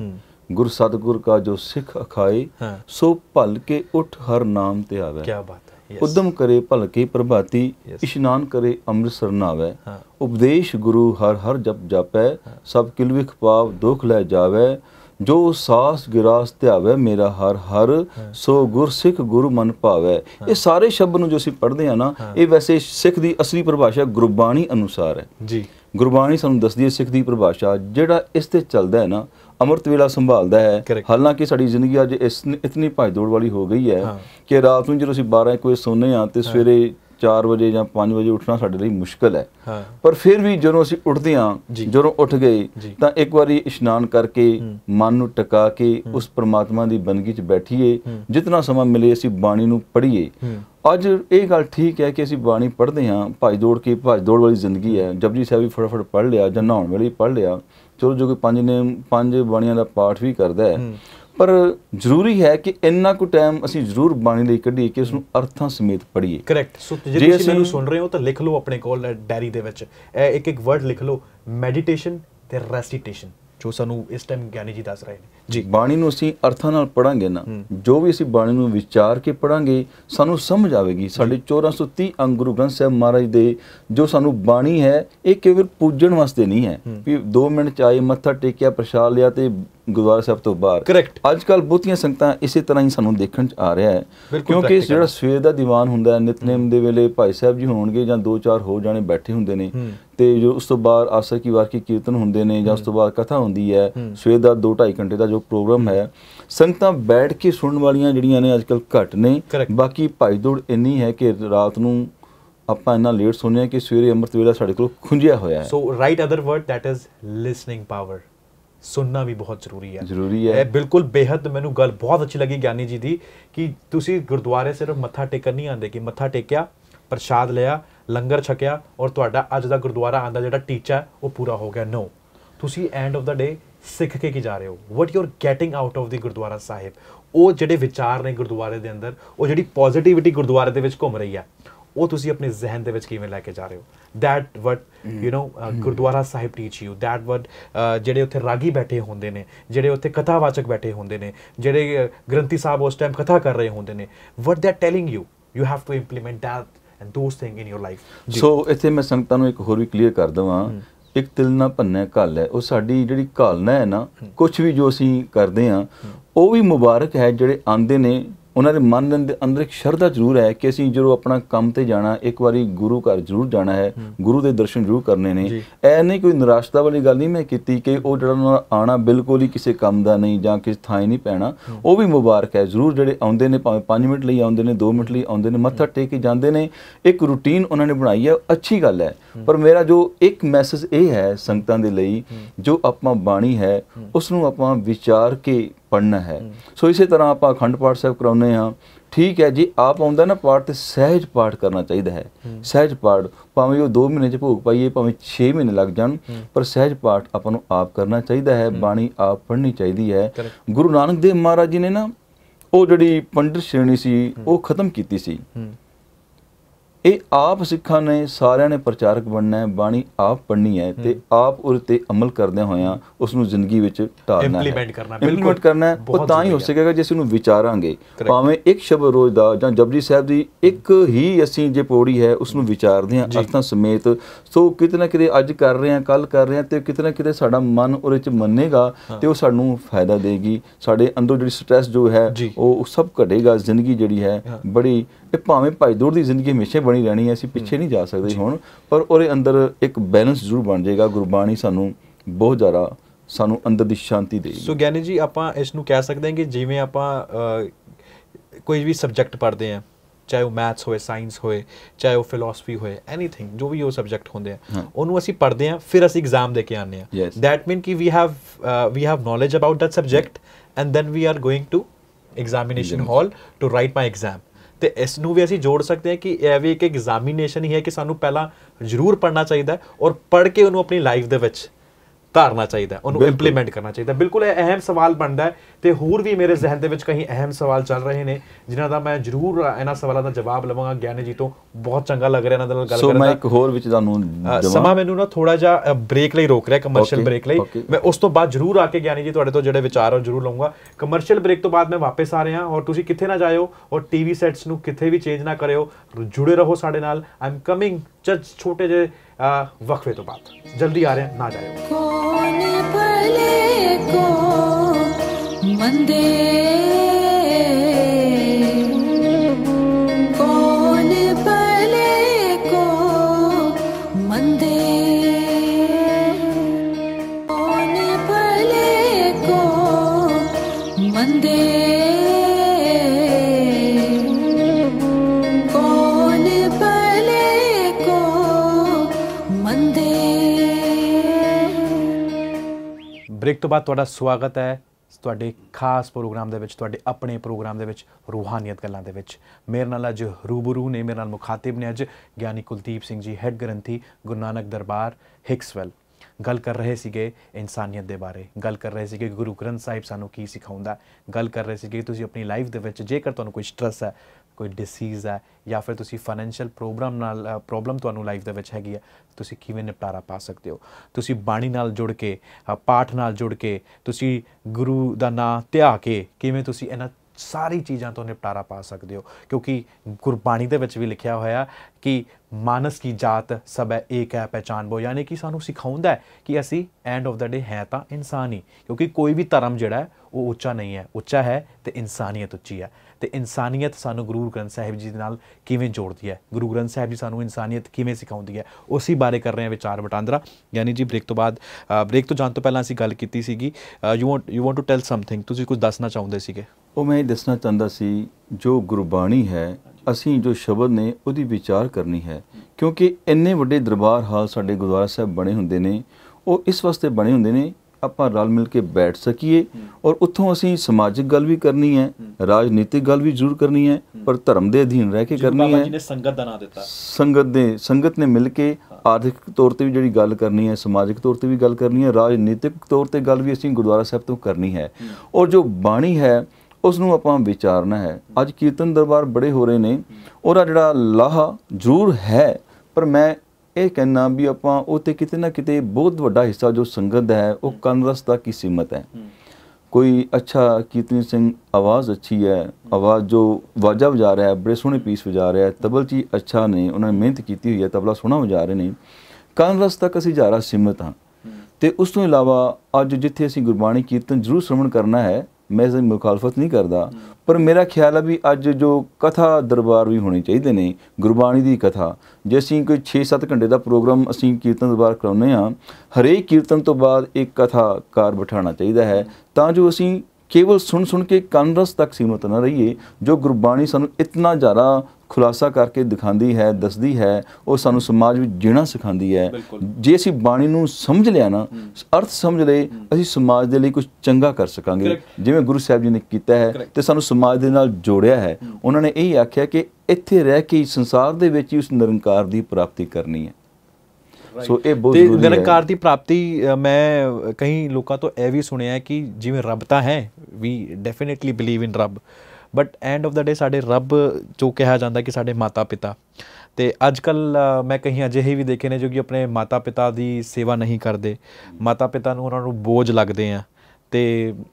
ਗੁਰ ਸਤਗੁਰ ਕਾ ਜੋ ਸਿੱਖ ਅਖਾਈ ਸੋ ਭਲ ਕੇ ਉਠ ਹਰ ਨਾਮ ਤੇ ਆਵੇ ਕੀ ਬਾਤ ਹੈ ਉਦਮ ਕਰੇ ਭਲ ਕੀ ਪ੍ਰਭਾਤੀ ਇਸ਼ਨਾਨ ਕਰੇ ਅੰਮ੍ਰਿਤ ਨਾਵੇ ਉਪਦੇਸ਼ ਗੁਰੂ ਹਰ ਹਰ ਜਪ ਜਾਪੈ ਸਭ ਕਿਲਵਿਖ ਪਾਪ ਦੁਖ ਲੈ ਜਾਵੇ ਜੋ ਸਾਸ ਗਿਰਾਸ ਧਿਆਵੇ ਮੇਰਾ ਹਰ ਹਰ ਸੋ ਗੁਰ ਸਿੱਖ ਗੁਰੂ ਮਨ ਭਾਵੇ ਇਹ ਸਾਰੇ ਸ਼ਬਦ ਨੂੰ ਜੋ ਅਸੀਂ ਪੜ੍ਹਦੇ ਆ ਨਾ ਇਹ ਵੈਸੇ ਸਿੱਖ ਦੀ ਅਸਲੀ ਪਰਿਭਾਸ਼ਾ ਗੁਰਬਾਣੀ ਅਨੁਸਾਰ ਹੈ ਜੀ ਗੁਰਬਾਣੀ ਸਾਨੂੰ ਦੱਸਦੀ ਹੈ ਸਿੱਖ ਦੀ ਪਰਿਭਾਸ਼ਾ ਜਿਹੜਾ ਇਸ ਤੇ ਚੱਲਦਾ ਹੈ ਨਾ ਅਮਰਤ ਵੇਲਾ ਸੰਭਾਲਦਾ ਹੈ ਹਾਲਾਂਕਿ ਸਾਡੀ ਜ਼ਿੰਦਗੀ ਅੱਜ ਇਸ ਇਤਨੀ ਦੌੜ ਵਾਲੀ ਹੋ ਗਈ ਹੈ ਕਿ ਰਾਤ ਨੂੰ ਜਦੋਂ ਅਸੀਂ 12 ਕੋਈ ਸੌਂਦੇ ਆ ਤੇ ਸਵੇਰੇ 4 ਵਜੇ ਜਾਂ 5 ਵਜੇ ਉੱਠਣਾ ਸਾਡੇ ਲਈ ਮੁਸ਼ਕਲ ਹੈ ਪਰ ਫਿਰ ਵੀ ਜਦੋਂ ਅਸੀਂ ਉੱਠਦੇ ਆ ਜਦੋਂ ਉੱਠ ਗਏ ਤਾਂ ਇੱਕ ਵਾਰੀ ਇਸ਼ਨਾਨ ਕਰਕੇ ਮਨ ਨੂੰ ਟਿਕਾ ਕੇ ਉਸ ਪ੍ਰਮਾਤਮਾ ਦੀ ਬੰਦਗੀ 'ਚ ਬੈਠੀਏ ਜਿੰਨਾ ਸਮਾਂ ਮਿਲੇ ਅਸੀਂ ਬਾਣੀ ਨੂੰ ਪੜ੍ਹੀਏ ਅੱਜ ਇਹ ਗੱਲ ਠੀਕ ਹੈ ਕਿ ਅਸੀਂ ਬਾਣੀ ਪੜ੍ਹਦੇ ਹਾਂ ਭੱਜ ਦੌੜ ਕੀ ਭੱਜ ਦੌੜ ਵਾਲੀ ਜ਼ਿੰਦਗੀ ਹੈ ਜਪਜੀ ਸਾਹਿਬ ਵੀ ਫਟਾਫਟ ਪੜ੍ਹ ਲਿਆ ਜਾਂ ਨਹਾਉਣ ਵੇਲੇ ਪੜ੍ਹ ਲਿਆ ਚਲੋ ਜੋ ਕੋਈ ਪੰਜ ਨੇ ਪੰਜ ਬਾਣੀਆਂ ਦਾ ਪਾਠ ਵੀ ਕਰਦਾ ਹੈ ਪਰ ਜ਼ਰੂਰੀ ਹੈ ਕਿ ਇੰਨਾ ਕੁ ਟਾਈਮ ਅਸੀਂ ਜ਼ਰੂਰ ਬਾਣੀ ਲਈ ਕੱਢੀਏ ਕਿ ਉਸ ਨੂੰ ਅਰਥਾਂ ਸਮੇਤ ਪੜ੍ਹੀਏ ਕਰੈਕਟ ਸੋ ਜੇ ਤੁਸੀਂ ਮੈਨੂੰ ਸੁਣ ਰਹੇ ਹੋ ਤਾਂ ਲਿਖ ਲਓ ਆਪਣੇ ਕੋਲ ਡਾਇਰੀ ਦੇ ਵਿੱਚ ਇੱਕ ਇੱਕ ਵਰਡ ਲਿਖ ਲਓ ਮੈਡੀਟੇਸ਼ਨ ਤੇ ਰੈਸਟੀਟੇਸ਼ਨ ਜੋ ਸਾਨੂੰ ਇਸ ਟਾਈਮ ਗਿਆਨੀ ਜੀ ਦੱਸ ਰਹੇ ਨੇ ਜੀ ਬਾਣੀ ਨੂੰ ਅਸੀਂ ਅਰਥਾਂ ਨਾਲ ਪੜਾਂਗੇ ਨਾ ਜੋ ਵੀ ਅਸੀਂ ਬਾਣੀ ਨੂੰ ਵਿਚਾਰ ਕੇ ਪੜਾਂਗੇ ਸਾਨੂੰ ਸਮਝ ਆਵੇਗੀ ਸਾਡੇ 1430 ਅੰਗ ਗੁਰੂ ਗ੍ਰੰਥ ਸਾਹਿਬ ਮਹਾਰਾਜ ਦੇ ਜੋ ਸਾਨੂੰ ਬਾਣੀ ਹੈ ਇਹ ਕੇਵਲ ਪੂਜਣ ਵਾਸਤੇ ਨਹੀਂ ਹੈ ਵੀ 2 ਮਿੰਟ ਚ ਆਏ ਮੱਥਾ ਟੇਕਿਆ ਪ੍ਰਸ਼ਾਦ ਲਿਆ ਤੇ ਗੁਰਦੁਆਰਾ ਸਾਹਿਬ ਤੋਂ ਬਾਹਰ ਕਰੈਕਟ ਅੱਜ ਕੱਲ ਬਹੁਤੀਆਂ ਸੰਗਤਾਂ ਇਸੇ ਤਰ੍ਹਾਂ ਹੀ ਸਾਨੂੰ ਦੇਖਣ ਚ ਆ ਰਿਹਾ ਹੈ ਕਿਉਂਕਿ ਜਿਹੜਾ ਸਵੇਰ ਦਾ ਦੀਵਾਨ ਹੁੰਦਾ ਹੈ ਨਿਤਨੇਮ ਦੇ ਵੇਲੇ ਭਾਈ ਸਾਹਿਬ ਜੀ ਹੋਣਗੇ ਜਾਂ ਦੋ ਚਾਰ ਹੋ ਜਾਣੇ ਬੈਠੇ ਹੁੰਦੇ ਨੇ ਤੇ ਜੋ ਉਸ ਤੋਂ ਬਾਅਦ ਆਸਰ ਕੀ ਵਾਰ ਕੀ ਕੀਰਤਨ ਹੁੰਦੇ ਨੇ ਜਾਂ ਉਸ ਤੋਂ ਬਾਅਦ ਕਥਾ ਹੁੰਦੀ ਹੈ ਸਵੇਰ ਦਾ 2-2.5 ਘੰਟੇ ਦਾ ਜੋ ਪ੍ਰੋਗਰਾਮ ਹੈ ਸੰਗਤਾਂ ਬੈਠ ਕੇ ਸੁਣਨ ਵਾਲੀਆਂ ਜਿਹੜੀਆਂ ਨੇ ਅੱਜਕੱਲ ਘਟ ਨੇ ਬਾਕੀ ਭਾਈ ਦੂੜ ਇੰਨੀ ਹੈ ਕਿ ਰਾਤ ਨੂੰ ਆਪਾਂ ਇੰਨਾ ਲੇਟ ਸੋਨੇ ਕਿ ਸਵੇਰੇ ਅੰਮ੍ਰਿਤ ਵੇਲਾ ਸਾਡੇ ਕੋਲ ਖੁੰਝਿਆ ਹੋਇਆ ਹੈ so right other word that is listening power ਸੁਣਨਾ ਵੀ ਬਹੁਤ ਜ਼ਰੂਰੀ ਹੈ ਜ਼ਰੂਰੀ ਹੈ ਇਹ ਬਿਲਕੁਲ ਬੇहद ਮੈਨੂੰ ਗੱਲ ਬਹੁਤ ਅੱਛੀ ਲੱਗੀ ਗਿਆਨੀ ਜੀ ਦੀ ਕਿ ਤੁਸੀਂ ਗੁਰਦੁਆਰੇ ਸਿਰਫ ਮੱਥਾ ਟੇਕਣ ਨਹੀਂ ਆਂਦੇ ਕਿ ਮੱਥਾ ਟੇਕਿਆ ਪ੍ਰਸ਼ਾਦ ਲਿਆ ਲੰਗਰ ਛਕਿਆ ਔਰ ਤੁਹਾਡਾ ਅੱਜ ਦਾ ਗੁਰਦੁਆਰਾ ਆਂਦਾ ਜਿਹੜਾ ਟੀਚਾ ਉਹ ਪੂਰਾ ਹੋ ਗਿਆ ਨੋ ਤੁਸੀਂ ਐਂਡ ਆਫ ਦਾ ਡੇ ਸਿੱਖ ਕੇ ਕੀ ਜਾ ਰਹੇ ਹੋ what you are getting out of the Gurdwara Sahib ਉਹ ਜਿਹੜੇ ਵਿਚਾਰ ਨੇ ਗੁਰਦੁਆਰੇ ਦੇ ਅੰਦਰ ਉਹ ਜਿਹੜੀ ਪੋਜ਼ਿਟਿਵਿਟੀ ਗੁਰਦੁਆਰੇ ਦੇ ਵਿੱਚ ਘੁੰਮ ਰਹੀ ਹੈ ਉਹ ਤੁਸੀਂ ਆਪਣੇ ਜ਼ਿਹਨ ਦੇ ਵਿੱਚ ਕਿਵੇਂ ਲੈ ਕੇ ਜਾ ਰਹੇ ਹੋ that what you know Gurdwara Sahib teach you that what ਜਿਹੜੇ ਉੱਥੇ ਰਾਗੀ ਬੈਠੇ ਹੁੰਦੇ ਨੇ ਜਿਹੜੇ ਉੱਥੇ ਕਥਾਵਾਚਕ ਬੈਠੇ ਹੁੰਦੇ ਨੇ ਜਿਹੜੇ ਗ੍ਰੰਥੀ ਸਾਹਿਬ ਉਸ ਟਾਈਮ ਕਥਾ ਕਰ ਰਹੇ ਹੁੰਦੇ ਨੇ what they are telling you you have to implement that and those thing in your life so ਇੱਥੇ ਮੈਂ ਸੰਗਤਾਂ ਨੂੰ ਇੱਕ ਹੋਰ ਵੀ ਕਲੀਅਰ ਕਰ ਦਵਾਂ ਇੱਕ ਤਿਲ ਨਾ ਭੰਨੇ ਘਾਲ ਹੈ ਉਹ ਸਾਡੀ ਜਿਹੜੀ ਕਾਲਨਾ ਹੈ ਨਾ ਕੁਝ ਵੀ ਜੋ ਅਸੀਂ ਕਰਦੇ ਆ ਉਹ ਵੀ ਮੁਬਾਰਕ ਹੈ ਜਿਹੜੇ ਆਂਦੇ ਨੇ ਉਹਨਾਂ ਦੇ ਮਨ ਦੇ ਅੰਦਰ ਇੱਕ ਸ਼ਰਧਾ ਜ਼ਰੂਰ ਹੈ ਕਿ ਅਸੀਂ ਜਦੋਂ ਆਪਣਾ ਕੰਮ ਤੇ ਜਾਣਾ ਇੱਕ ਵਾਰੀ ਗੁਰੂ ਘਰ ਜ਼ਰੂਰ ਜਾਣਾ ਹੈ ਗੁਰੂ ਦੇ ਦਰਸ਼ਨ ਜ਼ਰੂਰ ਕਰਨੇ ਨੇ ਐ ਨਹੀਂ ਕੋਈ ਨਿਰਾਸ਼ਤਾ ਵਾਲੀ ਗੱਲ ਨਹੀਂ ਮੈਂ ਕੀਤੀ ਕਿ ਉਹ ਜਿਹੜਾ ਉਹਨਾਂ ਆਣਾ ਬਿਲਕੁਲ ਹੀ ਕਿਸੇ ਕੰਮ ਦਾ ਨਹੀਂ ਜਾਂ ਕਿਸ ਥਾਂ ਨਹੀਂ ਪੈਣਾ ਉਹ ਵੀ ਮੁਬਾਰਕ ਹੈ ਜ਼ਰੂਰ ਜਿਹੜੇ ਆਉਂਦੇ ਨੇ ਭਾਵੇਂ 5 ਮਿੰਟ ਲਈ ਆਉਂਦੇ ਨੇ 2 ਮਿੰਟ ਲਈ ਆਉਂਦੇ ਨੇ ਮੱਥਾ ਟੇਕ ਕੇ ਜਾਂਦੇ ਨੇ ਇੱਕ ਰੁਟੀਨ ਉਹਨਾਂ ਨੇ ਬਣਾਈ ਹੈ ਅੱਛੀ ਗੱਲ ਹੈ ਪਰ ਮੇਰਾ ਜੋ ਇੱਕ ਮੈਸੇਜ ਇਹ ਹੈ ਸੰਗਤਾਂ ਦੇ ਲਈ ਜੋ ਆਪਾਂ ਬਾਣੀ ਹੈ ਉਸ ਨੂੰ ਆਪਾਂ ਵਿਚਾਰ ਕੇ ਪੜਨਾ ਹੈ ਸੋ ਇਸੇ ਤਰ੍ਹਾਂ ਆਪਾਂ ਅਖੰਡ ਪਾਠ ਸਾਹਿਬ ਕਰਾਉਨੇ ਆ ਠੀਕ ਹੈ ਜੀ ਆਪ ਆਉਂਦਾ ਨਾ ਪਾਠ ਤੇ ਸਹਿਜ ਪਾਠ ਕਰਨਾ ਚਾਹੀਦਾ ਹੈ ਸਹਿਜ ਪਾਠ ਭਾਵੇਂ ਉਹ 2 ਮਹੀਨੇ ਚ ਭੋਗ ਪਾਈਏ ਭਾਵੇਂ 6 ਮਹੀਨੇ ਲੱਗ ਜਾਣ ਪਰ ਸਹਿਜ ਪਾਠ ਆਪਾਂ ਨੂੰ ਆਪ ਕਰਨਾ ਚਾਹੀਦਾ ਹੈ ਬਾਣੀ ਆਪ ਪੜ੍ਹਨੀ ਚਾਹੀਦੀ ਹੈ ਗੁਰੂ ਨਾਨਕ ਦੇਵ ਮਹਾਰਾਜ ਜੀ ਨੇ ਨਾ ਉਹ ਜਿਹੜੀ ਪੰਡਿਤ ਸ਼੍ਰੇਣੀ ਸੀ ਉਹ ਖਤਮ ਕੀਤੀ ਸੀ ਇਹ ਆਪ ਸਿੱਖਾਂ ਨੇ ਸਾਰਿਆਂ ਨੇ ਪ੍ਰਚਾਰਕ ਬਣਨਾ ਹੈ ਬਾਣੀ ਆਪ ਪੜ੍ਹਨੀ ਹੈ ਤੇ ਆਪ ਉਰ ਤੇ ਅਮਲ ਕਰਦੇ ਹੋਇਆ ਉਸ ਨੂੰ ਜ਼ਿੰਦਗੀ ਵਿੱਚ ਢਾਲਣਾ ਹੈ ਇੰਪਲੀਮੈਂਟ ਕਰਨਾ ਬਿਲਕੁਲ ਇੰਪਲੀਮੈਂਟ ਕਰਨਾ ਉਹ ਤਾਂ ਹੀ ਹੋ ਸਕੇਗਾ ਜੇ ਅਸੀਂ ਉਹਨੂੰ ਵਿਚਾਰਾਂਗੇ ਭਾਵੇਂ ਇੱਕ ਸ਼ਬਦ ਰੋਜ਼ ਦਾ ਜਾਂ ਜਪਜੀ ਸਾਹਿਬ ਦੀ ਇੱਕ ਹੀ ਅਸੀਂ ਜੇ ਪੌੜੀ ਹੈ ਉਸ ਨੂੰ ਵਿਚਾਰਦੇ ਹਾਂ ਅਰਥਾਂ ਸਮੇਤ ਸੋ ਕਿਤਨਾ ਕਿਤੇ ਅੱਜ ਕਰ ਰਹੇ ਹਾਂ ਕੱਲ ਕਰ ਰਹੇ ਹਾਂ ਤੇ ਕਿਤਨਾ ਕਿਤੇ ਸਾਡਾ ਮਨ ਉਹਦੇ ਵਿੱਚ ਮੰਨੇਗਾ ਤੇ ਉਹ ਸਾਨੂੰ ਫਾਇਦਾ ਦੇਗੀ ਸਾਡੇ ਅੰਦਰ ਜਿਹੜੀ ਸਟ੍ਰੈਸ ਜੋ ਹੈ ਉਹ ਸਭ ਘਟੇਗਾ ਜ਼ਿੰਦਗੀ ਜਿਹੜੀ ਹੈ ਬੜੀ ਇਹ ਭਾਵੇਂ ਦੂਰ ਦੀ ਜ਼ਿੰਦਗੀ ਹਮੇਸ਼ਾ ਬਣੀ ਰਹਿਣੀ ਹੈ ਅਸੀਂ ਪਿੱਛੇ ਨਹੀਂ ਜਾ ਸਕਦੇ ਹੁਣ ਪਰ ਉਹਦੇ ਅੰਦਰ ਇੱਕ ਬੈਲੈਂਸ ਜ਼ਰੂਰ ਬਣ ਜਾਏਗਾ ਗੁਰਬਾਣੀ ਸਾਨੂੰ ਬਹੁਤ ਜ਼ਿਆਦਾ ਸਾਨੂੰ ਅੰਦਰ ਦੀ ਸ਼ਾਂਤੀ ਦੇਗੀ ਸੋ ਗਿਆਨੀ ਜੀ ਆਪਾਂ ਇਸ ਨੂੰ ਕਹਿ ਸਕਦੇ ਹਾਂ ਕਿ ਜਿਵੇਂ ਆਪਾਂ ਕੋਈ ਵੀ ਸਬਜੈਕਟ ਪੜ੍ਹਦੇ ਆਂ ਚਾਹੇ ਉਹ ਮੈਥਸ ਹੋਵੇ ਸਾਇੰਸ ਹੋਵੇ ਚਾਹੇ ਉਹ ਫਿਲਾਸਫੀ ਹੋਵੇ ਐਨੀਥਿੰਗ ਜੋ ਵੀ ਉਹ ਸਬਜੈਕਟ ਹੁੰਦੇ ਆ ਉਹਨੂੰ ਅਸੀਂ ਪੜ੍ਹਦੇ ਆ ਫਿਰ ਅਸੀਂ ਐਗਜ਼ਾਮ ਦੇ ਕੇ ਆਨੇ ਆ ਥੈਟ ਮੀਨ ਕਿ we have we have knowledge about that subject and then we are going to examination hall to write my exam ਤੇ ਇਸ ਨੂੰ ਵੀ ਅਸੀਂ ਜੋੜ ਸਕਦੇ ਹਾਂ ਕਿ ਇਹ ਵੀ ਇੱਕ ਐਗਜ਼ਾਮੀਨੇਸ਼ਨ ਹੀ ਹੈ ਕਿ ਸਾਨੂੰ ਪਹਿਲਾਂ ਜ਼ਰੂਰ ਪੜਨਾ ਚਾਹੀਦਾ ਔਰ ਪੜ ਕੇ ਉਹਨੂੰ ਆਪਣੀ ਲਾਈਫ ਦੇ ਵਿੱਚ ਧਾਰਨਾ ਚਾਹੀਦਾ ਉਹਨੂੰ ਇੰਪਲੀਮੈਂਟ ਕਰਨਾ ਚਾਹੀਦਾ ਬਿਲਕੁਲ ਇਹ ਅਹਿਮ ਸਵਾਲ ਬਣਦਾ ਹੈ ਤੇ ਹੋਰ ਵੀ ਮੇਰੇ ਜ਼ਿਹਨ ਦੇ ਵਿੱਚ ਕਈ ਅਹਿਮ ਸਵਾਲ ਚੱਲ ਰਹੇ ਨੇ ਜਿਨ੍ਹਾਂ ਦਾ ਮੈਂ ਜ਼ਰੂਰ ਇਹਨਾਂ ਸਵਾਲਾਂ ਦਾ ਜਵਾਬ ਲਵਾਂਗਾ ਗਿਆਨੀ ਜੀ ਤੋਂ ਬਹੁਤ ਚੰਗਾ ਲੱਗ ਰਿਹਾ ਇਹਨਾਂ ਨਾਲ ਗੱਲ ਕਰਨਾ ਸੋ ਮੈਂ ਇੱਕ ਹੋਰ ਵਿੱਚ ਤੁਹਾਨੂੰ ਸਮਾਂ ਮੈਨੂੰ ਨਾ ਥੋੜਾ ਜਿਹਾ ਬ੍ਰੇਕ ਲਈ ਰੋਕ ਰਿਹਾ ਕਮਰਸ਼ੀਅਲ ਬ੍ਰੇਕ ਲਈ ਮੈਂ ਉਸ ਤੋਂ ਬਾਅਦ ਜ਼ਰੂਰ ਆ ਕੇ ਗਿਆਨੀ ਜੀ ਤੁਹਾਡੇ ਤੋਂ ਜਿਹੜੇ ਵਿਚਾਰ ਹੋ ਜ਼ਰੂਰ ਲਵਾਂਗਾ ਕਮਰਸ਼ੀਅਲ ਬ੍ਰੇਕ ਤੋਂ ਬਾਅਦ ਮੈਂ ਵਾਪਸ ਆ ਰਿਹਾ ਔਰ ਤੁਸੀਂ ਕਿੱਥੇ ਨਾ ਜਾਇਓ ਔਰ ਟੀਵੀ ਸੈਟਸ ਨੂੰ ਕਿੱਥੇ ਵੀ ਚੇਂਜ ਨਾ ਕਰਿਓ ਜੁੜੇ ਰਹੋ ਸਾਡੇ ਨਾਲ ਆਮ ਕਮਿੰਗ चर्च छोटे जे वक्फे तो बात जल्दी आ रहे हैं ना जाए कौन पले को मंदिर को day ਬ੍ਰੇਕ ਤੋਂ ਬਾਅਦ ਤੁਹਾਡਾ ਸਵਾਗਤ ਹੈ ਤੁਹਾਡੇ ਖਾਸ ਪ੍ਰੋਗਰਾਮ ਦੇ ਵਿੱਚ ਤੁਹਾਡੇ ਆਪਣੇ ਪ੍ਰੋਗਰਾਮ ਦੇ ਵਿੱਚ ਰੂਹਾਨੀਅਤ ਗੱਲਾਂ ਦੇ ਵਿੱਚ ਮੇਰੇ ਨਾਲ ਅੱਜ ਰੂਬਰੂ ਨੇ ਮੇਰੇ ਨਾਲ ਮੁਖਾਤਿਬ ਨੇ ਅੱਜ ਗਿਆਨੀ ਕੁਲਦੀਪ ਸਿੰਘ ਜੀ ਹੈੱਡ ਗ੍ਰੰਥੀ ਗੁਰੂ ਨਾਨਕ ਦਰਬਾਰ ਹਿਕਸਵੈਲ ਗੱਲ ਕਰ ਰਹੇ ਸੀਗੇ ਇਨਸਾਨੀਅਤ ਦੇ ਬਾਰੇ ਗੱਲ ਕਰ ਰਹੇ ਸੀਗੇ ਗੁਰੂ ਗ੍ਰੰਥ ਸਾਹਿਬ ਸਾਨੂੰ ਕੀ ਸਿਖਾਉਂਦਾ ਗੱਲ ਕਰ ਰਹੇ ਸੀਗੇ ਤੁਸੀਂ ਆਪਣੀ ਲਾਈਫ ਦੇ ਵਿੱਚ ਜੇਕਰ ਤੁਹਾਨੂੰ ਕੋਈ ਸਟ्रेस ਹੈ ਕੋਈ ਡਿਸੀਜ਼ ਹੈ ਜਾਂ ਫਿਰ ਤੁਸੀਂ ਫਾਈਨੈਂਸ਼ੀਅਲ ਪ੍ਰੋਬਲਮ ਨਾਲ ਪ੍ਰੋਬਲਮ ਤੁਹਾਨੂੰ ਲਾਈਫ ਦੇ ਵਿੱਚ ਹੈਗੀ ਹੈ ਤੁਸੀਂ ਕਿਵੇਂ ਨਿਪਟਾਰਾ ਪਾ ਸਕਦੇ ਹੋ ਤੁਸੀਂ ਬਾਣੀ ਨਾਲ ਜੁੜ ਕੇ ਪਾਠ ਨਾਲ ਜੁੜ ਕੇ ਤੁਸੀਂ ਗੁਰੂ ਦਾ ਨਾਮ ਧਿਆ ਕੇ ਕਿਵੇਂ ਤੁਸੀਂ ਇਹਨਾਂ ਸਾਰੀ ਚੀਜ਼ਾਂ ਤੋਂ ਨਿਪਟਾਰਾ ਪਾ ਸਕਦੇ ਹੋ ਕਿਉਂਕਿ ਗੁਰਬਾਣੀ ਦੇ ਵਿੱਚ ਵੀ ਲਿਖਿਆ ਹੋਇਆ ਕਿ ਮਾਨਸ ਕੀ ਜਾਤ ਸਭ ਹੈ ਏਕ ਹੈ ਬੋ ਯਾਨੀ ਕਿ ਸਾਨੂੰ ਸਿਖਾਉਂਦਾ ਹੈ ਕਿ ਅਸੀਂ ਐਂਡ ਆਫ ਦਾ ਡੇ ਹੈ ਤਾਂ ਇਨਸਾਨ ਹੀ ਕਿਉਂਕਿ ਕੋਈ ਵੀ ਧਰਮ ਜਿਹੜਾ ਉਹ ਉੱਚਾ ਨਹੀਂ ਹੈ ਉੱਚਾ ਹੈ ਤੇ ਇਨਸਾਨੀਅਤ ਉੱਚੀ ਹੈ ਤੇ ਇਨਸਾਨੀਅਤ ਸਾਨੂੰ ਗੁਰੂ ਗ੍ਰੰਥ ਸਾਹਿਬ ਜੀ ਦੇ ਨਾਲ ਕਿਵੇਂ ਜੋੜਦੀ ਹੈ ਗੁਰੂ ਗ੍ਰੰਥ ਸਾਹਿਬ ਜੀ ਸਾਨੂੰ ਇਨਸਾਨੀਅਤ ਕਿਵੇਂ ਸਿਖਾਉਂਦੀ ਹੈ ਉਸੇ ਬਾਰੇ ਕਰ ਰਹੇ ਹਾਂ ਵਿਚਾਰ ਵਟਾਂਦਰਾ ਯਾਨੀ ਜੀ ਬ੍ਰੇਕ ਤੋਂ ਬਾਅਦ ਬ੍ਰੇਕ ਤੋਂ ਜਾਣ ਤੋਂ ਪਹਿਲਾਂ ਅਸੀਂ ਗੱਲ ਕੀਤੀ ਸੀਗੀ you want you want to tell something ਤੁਸੀਂ ਕੁਝ ਦੱਸਣਾ ਚਾਹੁੰਦੇ ਸੀਗੇ ਉਹ ਮੈਂ ਦੱਸਣਾ ਚਾਹੁੰਦਾ ਸੀ ਜੋ ਗੁਰਬਾਣੀ ਹੈ ਅਸੀਂ ਜੋ ਸ਼ਬਦ ਨੇ ਉਹਦੀ ਵਿਚਾਰ ਕਰਨੀ ਹੈ ਕਿਉਂਕਿ ਇੰਨੇ ਵੱਡੇ ਦਰਬਾਰ ਹਾਲ ਸਾਡੇ ਗੁਰਦੁਆਰਾ ਸਾਹਿਬ ਬਣੇ ਹੁੰਦੇ ਨੇ ਉਹ ਇਸ ਵਾਸਤੇ ਬਣੇ ਹੁੰਦੇ ਨੇ ਆਪਾਂ ਰਲ ਮਿਲ ਕੇ ਬੈਠ ਸਕੀਏ ਔਰ ਉੱਥੋਂ ਅਸੀਂ ਸਮਾਜਿਕ ਗੱਲ ਵੀ ਕਰਨੀ ਹੈ ਰਾਜਨੀਤਿਕ ਗੱਲ ਵੀ ਜ਼ਰੂਰ ਕਰਨੀ ਹੈ ਪਰ ਧਰਮ ਦੇ ਅਧੀਨ ਰਹਿ ਕੇ ਕਰਨੀ ਹੈ ਜੀ ਨੇ ਸੰਗਤ ਦਾ ਨਾਮ ਦਿੱਤਾ ਸੰਗਤ ਦੇ ਸੰਗਤ ਨੇ ਮਿਲ ਕੇ ਆਰਥਿਕ ਤੌਰ ਤੇ ਵੀ ਜਿਹੜੀ ਗੱਲ ਕਰਨੀ ਹੈ ਸਮਾਜਿਕ ਤੌਰ ਤੇ ਵੀ ਗੱਲ ਕਰਨੀ ਹੈ ਰਾਜਨੀਤਿਕ ਤੌਰ ਤੇ ਗੱਲ ਵੀ ਅਸੀਂ ਗੁਰਦੁਆਰਾ ਸਾਹਿਬ ਤੋਂ ਕਰਨੀ ਹੈ ਔਰ ਜੋ ਬਾਣੀ ਹੈ ਉਸ ਨੂੰ ਆਪਾਂ ਵਿਚਾਰਨਾ ਹੈ ਅੱਜ ਕੀਰਤਨ ਦਰਬਾਰ ਬੜੇ ਹੋ ਰਹੇ ਨੇ ਔਰ ਆ ਜਿਹੜਾ ਲਾਹਾ ਜ਼ਰੂਰ ਹੈ ਪਰ ਮੈਂ ਇਹ ਕਹਿਣਾ ਵੀ ਆਪਾਂ ਉਹ ਕਿਤੇ ਨਾ ਕਿਤੇ ਬਹੁਤ ਵੱਡਾ ਹਿੱਸਾ ਜੋ ਸੰਗਤ ਦਾ ਹੈ ਉਹ ਕਨਰਸ ਦਾ ਹੀ ਸੀਮਤ ਹੈ ਕੋਈ ਅੱਛਾ ਕੀਤਨੀ ਸਿੰਘ ਆਵਾਜ਼ ਅੱਛੀ ਹੈ ਆਵਾਜ਼ ਜੋ ਵਾਜਾ ਵਜਾ ਰਿਹਾ ਹੈ ਬੜੇ ਸੋਹਣੇ ਪੀਸ ਵਜਾ ਰਿਹਾ ਹੈ ਜੀ ਅੱਛਾ ਨੇ ਉਹਨਾਂ ਨੇ ਮਿਹਨਤ ਕੀਤੀ ਹੋਈ ਹੈ ਤਬਲਾ ਸੋਹਣਾ ਵਜਾ ਰਹੇ ਨੇ ਕਨਰਸ ਤੱਕ ਅਸੀਂ ਜਾ ਰਹਾ ਸੀਮਤ ਹਾਂ ਤੇ ਉਸ ਤੋਂ ਇਲਾਵਾ ਅੱਜ ਜਿੱਥੇ ਅਸੀਂ ਗੁਰਬਾਣੀ ਕੀਰਤਨ ਜ਼ਰੂਰ ਸ਼ਰਵਣ ਕਰਨਾ ਹੈ ਮੈਂ ਇਸ ਮੁਖਾਲਫਤ ਨਹੀਂ ਕਰਦਾ ਪਰ ਮੇਰਾ ਖਿਆਲ ਹੈ ਵੀ ਅੱਜ ਜੋ ਕਥਾ ਦਰਬਾਰ ਵੀ ਹੋਣੇ ਚਾਹੀਦੇ ਨੇ ਗੁਰਬਾਣੀ ਦੀ ਕਥਾ ਜੇ ਅਸੀਂ ਕੋਈ 6-7 ਘੰਟੇ ਦਾ ਪ੍ਰੋਗਰਾਮ ਅਸੀਂ ਕੀਰਤਨ ਦਰਬਾਰ ਕਰਾਉਨੇ ਆ ਹਰੇਕ ਕੀਰਤਨ ਤੋਂ ਬਾਅਦ ਇੱਕ ਕਥਾਕਾਰ ਬਿਠਾਣਾ ਚਾਹੀਦਾ ਹੈ ਤਾਂ ਜੋ ਅਸੀਂ ਕੇਵਲ ਸੁਣ ਸੁਣ ਕੇ ਕੰਨ ਰਸ ਤੱਕ ਸੀਮਤ ਨਾ ਰਹੀਏ ਜੋ ਗੁਰਬਾਣੀ ਸਾਨੂੰ ਇਤਨਾ ਜ਼ਿਆਦਾ ਖੁਲਾਸਾ ਕਰਕੇ ਦਿਖਾਉਂਦੀ ਹੈ ਦੱਸਦੀ ਹੈ ਉਹ ਸਾਨੂੰ ਸਮਾਜ ਵਿੱਚ ਜੀਣਾ ਸਿਖਾਉਂਦੀ ਹੈ ਜੇ ਅਸੀਂ ਬਾਣੀ ਨੂੰ ਸਮਝ ਲਿਆ ਨਾ ਅਰਥ ਸਮਝ ਲਏ ਅਸੀਂ ਸਮਾਜ ਦੇ ਲਈ ਕੁਝ ਚੰਗਾ ਕਰ ਸਕਾਂਗੇ ਜਿਵੇਂ ਗੁਰੂ ਸਾਹਿਬ ਜੀ ਨੇ ਕੀਤਾ ਹੈ ਤੇ ਸਾਨੂੰ ਸਮਾਜ ਦੇ ਨਾਲ ਜੋੜਿਆ ਹੈ ਉਹਨਾਂ ਨੇ ਇਹ ਆਖਿਆ ਕਿ ਇੱਥੇ ਰਹਿ ਕੇ ਸੰਸਾਰ ਦੇ ਵਿੱਚ ਹੀ ਉਸ ਨਿਰੰਕਾਰ ਦੀ ਪ੍ਰਾਪਤੀ ਕਰਨੀ ਹੈ ਸੋ ਇਹ ਬਹੁਤ ਜ਼ਰੂਰੀ ਹੈ ਨਿਰੰਕਾਰ ਦੀ ਪ੍ਰਾਪਤੀ ਮੈਂ ਕਈ ਲੋਕਾਂ ਤੋਂ ਇਹ ਵੀ ਸੁਣਿਆ ਹੈ ਕਿ ਜਿਵੇਂ ਰੱਬ ਤਾਂ ਹੈ ਵੀ ਡੈਫੀਨਿਟਲੀ ਬਲੀਵ ਇਨ ਰੱਬ but end of the day ਸਾਡੇ ਰੱਬ ਜੋ ਕਿਹਾ ਜਾਂਦਾ ਕਿ ਸਾਡੇ ਮਾਤਾ ਪਿਤਾ ਤੇ ਅੱਜ ਕੱਲ ਮੈਂ ਕਈ ਅਜਿਹੇ ਵੀ ਦੇਖੇ ਨੇ ਜੋ ਕਿ ਆਪਣੇ ਮਾਤਾ ਪਿਤਾ ਦੀ ਸੇਵਾ ਨਹੀਂ ਕਰਦੇ ਮਾਤਾ ਪਿਤਾ ਨੂੰ ਉਹਨਾਂ ਨੂੰ ਬੋਝ ਲੱਗਦੇ ਆ ਤੇ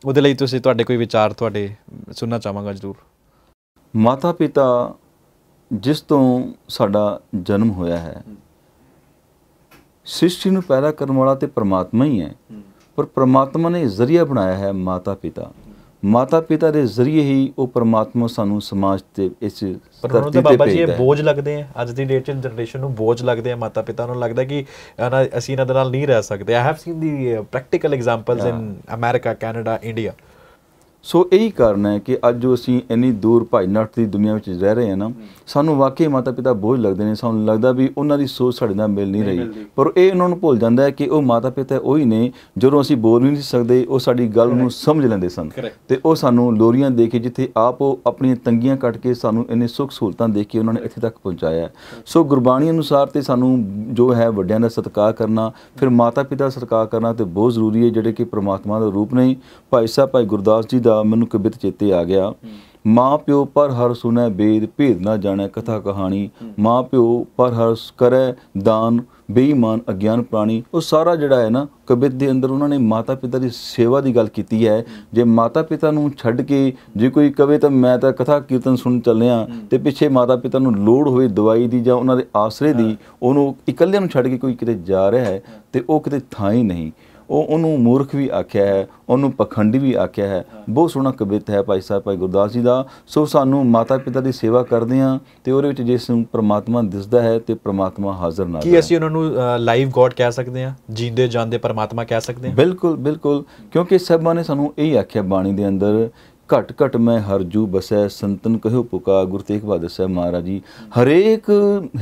ਉਹਦੇ ਲਈ ਤੁਸੀਂ ਤੁਹਾਡੇ ਕੋਈ ਵਿਚਾਰ ਤੁਹਾਡੇ ਸੁਣਨਾ ਚਾਹਾਂਗਾ ਜ਼ਰੂਰ ਮਾਤਾ ਪਿਤਾ ਜਿਸ ਤੋਂ ਸਾਡਾ ਜਨਮ ਹੋਇਆ ਹੈ ਸ੍ਰਿਸ਼ਟੀ ਨੂੰ ਪੈਦਾ ਕਰਨ ਵਾਲਾ ਤੇ ਪ੍ਰਮਾਤਮਾ ਹੀ ਹੈ ਪਰ ਪ੍ਰਮਾਤਮਾ ਨੇ ਜ਼ਰੀਆ ਬਣਾਇਆ ਹੈ ਮਾਤਾ ਪਿਤਾ ਮਾਤਾ ਪਿਤਾ ਦੇ ਜ਼ਰੀਏ ਹੀ ਉਹ ਪਰਮਾਤਮਾ ਸਾਨੂੰ ਸਮਾਜ ਤੇ ਇਸ ਧਰਤੀ ਤੇ ਬਾਬਾ ਜੀ ਇਹ ਬੋਝ ਲੱਗਦੇ ਆ ਅੱਜ ਦੀ ਡੇਟ 'ਚ ਜਨਰੇਸ਼ਨ ਨੂੰ ਬੋਝ ਲੱਗਦੇ ਆ ਮਾਤਾ ਪਿਤਾ ਨੂੰ ਲੱਗਦਾ ਕਿ ਅਸੀਂ ਇਹਨਾਂ ਦੇ ਨਾਲ ਨਹੀਂ ਰਹਿ ਸਕਦੇ I have seen the practical examples in America Canada India so ਇਹੀ ਕਾਰਨ ਹੈ ਕਿ ਅੱਜ ਜੋ ਅਸੀਂ ਇੰਨੀ ਦੂਰ ਭਾਈ ਨੱਠ ਦੀ ਦੁਨੀਆ ਵਿੱਚ ਰਹਿ ਰਹੇ ਹਾਂ ਨਾ ਸਾਨੂੰ ਵਾਕਈ ਮਾਤਾ ਪਿਤਾ ਬੋਝ ਲੱਗਦੇ ਨੇ ਸਾਨੂੰ ਲੱਗਦਾ ਵੀ ਉਹਨਾਂ ਦੀ ਸੋਚ ਸਾਡੇ ਨਾਲ ਮਿਲ ਨਹੀਂ ਰਹੀ ਪਰ ਇਹ ਉਹਨਾਂ ਨੂੰ ਭੁੱਲ ਜਾਂਦਾ ਹੈ ਕਿ ਉਹ ਮਾਤਾ ਪਿਤਾ ਉਹੀ ਨੇ ਜਦੋਂ ਅਸੀਂ ਬੋਲ ਨਹੀਂ ਸਕਦੇ ਉਹ ਸਾਡੀ ਗੱਲ ਨੂੰ ਸਮਝ ਲੈਂਦੇ ਸਨ ਤੇ ਉਹ ਸਾਨੂੰ ਲੋਰੀਆਂ ਦੇ ਕੇ ਜਿੱਥੇ ਆਪ ਉਹ ਆਪਣੀਆਂ ਤੰਗੀਆਂ ਕੱਟ ਕੇ ਸਾਨੂੰ ਇੰਨੇ ਸੁੱਖ ਸਹੂਲਤਾਂ ਦੇ ਕੇ ਉਹਨਾਂ ਨੇ ਇੱਥੇ ਤੱਕ ਪਹੁੰਚਾਇਆ ਸੋ ਗੁਰਬਾਣੀ ਅਨੁਸਾਰ ਤੇ ਸਾਨੂੰ ਜੋ ਹੈ ਵੱਡਿਆਂ ਦਾ ਸਤਿਕਾਰ ਕਰਨਾ ਫਿਰ ਮਾਤਾ ਪਿਤਾ ਸਤਿਕਾਰ ਕਰਨਾ ਤੇ ਬਹੁਤ ਜ਼ਰੂਰੀ ਹੈ ਜਿਹੜੇ ਕਿ ਪ੍ਰਮਾਤਮਾ ਦਾ ਰੂਪ ਨੇ ਭਾਈ ਸਾਹਿਬ ਭਾਈ ਗੁਰਦਾਸ ਜੀ ਦਾ ਦਾ ਮੈਨੂੰ ਕਵਿਤ ਚੇਤੇ ਆ ਗਿਆ ਮਾਂ ਪਿਓ ਪਰ ਹਰ ਸੁਨੇ ਬੇਦ ਭੇਦ ਨਾ ਜਾਣੇ ਕਥਾ ਕਹਾਣੀ ਮਾਂ ਪਿਓ ਪਰ ਹਰ ਕਰੇ ਦਾਨ ਬੇਈਮਾਨ ਅਗਿਆਨ ਪ੍ਰਾਣੀ ਉਹ ਸਾਰਾ ਜਿਹੜਾ ਹੈ ਨਾ ਕਵਿਤ ਦੇ ਅੰਦਰ ਉਹਨਾਂ ਨੇ ਮਾਤਾ ਪਿਤਾ ਦੀ ਸੇਵਾ ਦੀ ਗੱਲ ਕੀਤੀ ਹੈ ਜੇ ਮਾਤਾ ਪਿਤਾ ਨੂੰ ਛੱਡ ਕੇ ਜੇ ਕੋਈ ਕਵੇ ਤਾਂ ਮੈਂ ਤਾਂ ਕਥਾ ਕੀਰਤਨ ਸੁਣ ਚੱਲਿਆ ਤੇ ਪਿੱਛੇ ਮਾਤਾ ਪਿਤਾ ਨੂੰ ਲੋੜ ਹੋਈ ਦਵਾਈ ਦੀ ਜਾਂ ਉਹਨਾਂ ਦੇ ਆਸਰੇ ਦੀ ਉਹਨੂੰ ਇਕੱਲੇ ਨੂੰ ਛੱਡ ਕੇ ਕੋਈ ਕਿਤੇ ਜਾ ਰਿਹਾ ਹੈ ਤੇ ਉਹ ਕਿਤੇ ਥਾਂ ਹੀ ਨਹੀਂ ਉਹ ਉਹਨੂੰ ਮੂਰਖ ਵੀ ਆਖਿਆ ਹੈ ਉਹਨੂੰ ਪਖੰਡੀ ਵੀ ਆਖਿਆ ਹੈ ਬਹੁਤ ਸੋਹਣਾ ਕਵਿਤ ਹੈ ਭਾਈ ਸਾਹਿਬ ਭਾਈ ਗੁਰਦਾਸ ਜੀ ਦਾ ਸੋ ਸਾਨੂੰ ਮਾਤਾ ਪਿਤਾ ਦੀ ਸੇਵਾ ਕਰਦੇ ਆ ਤੇ ਉਹਦੇ ਵਿੱਚ ਜਿਸ ਨੂੰ ਪ੍ਰਮਾਤਮਾ ਦਿਸਦਾ ਹੈ ਤੇ ਪ੍ਰਮਾਤਮਾ ਹਾਜ਼ਰ ਨਾਲ ਕੀ ਅਸੀਂ ਉਹਨਾਂ ਨੂੰ ਲਾਈਵ ਗੋਡ ਕਹਿ ਸਕਦੇ ਆ ਜੀਂਦੇ ਜਾਂਦੇ ਪ੍ਰਮਾਤਮਾ ਕਹਿ ਸਕਦੇ ਆ ਬਿਲਕੁਲ ਬਿਲਕੁਲ ਕਿਉਂਕਿ ਸਭਾ ਨੇ ਸਾਨੂੰ ਇਹ ਆਖਿਆ ਬਾਣੀ ਦੇ ਅੰਦਰ ਘਟ ਘਟ ਮੈਂ ਹਰ ਜੂ ਬਸੈ ਸੰਤਨ ਕਹਿਓ ਪੁਕਾਰ ਗੁਰ ਤੇਗ ਬਹਾਦਰ ਸਾਹਿਬ ਮਹਾਰਾਜੀ ਹਰੇਕ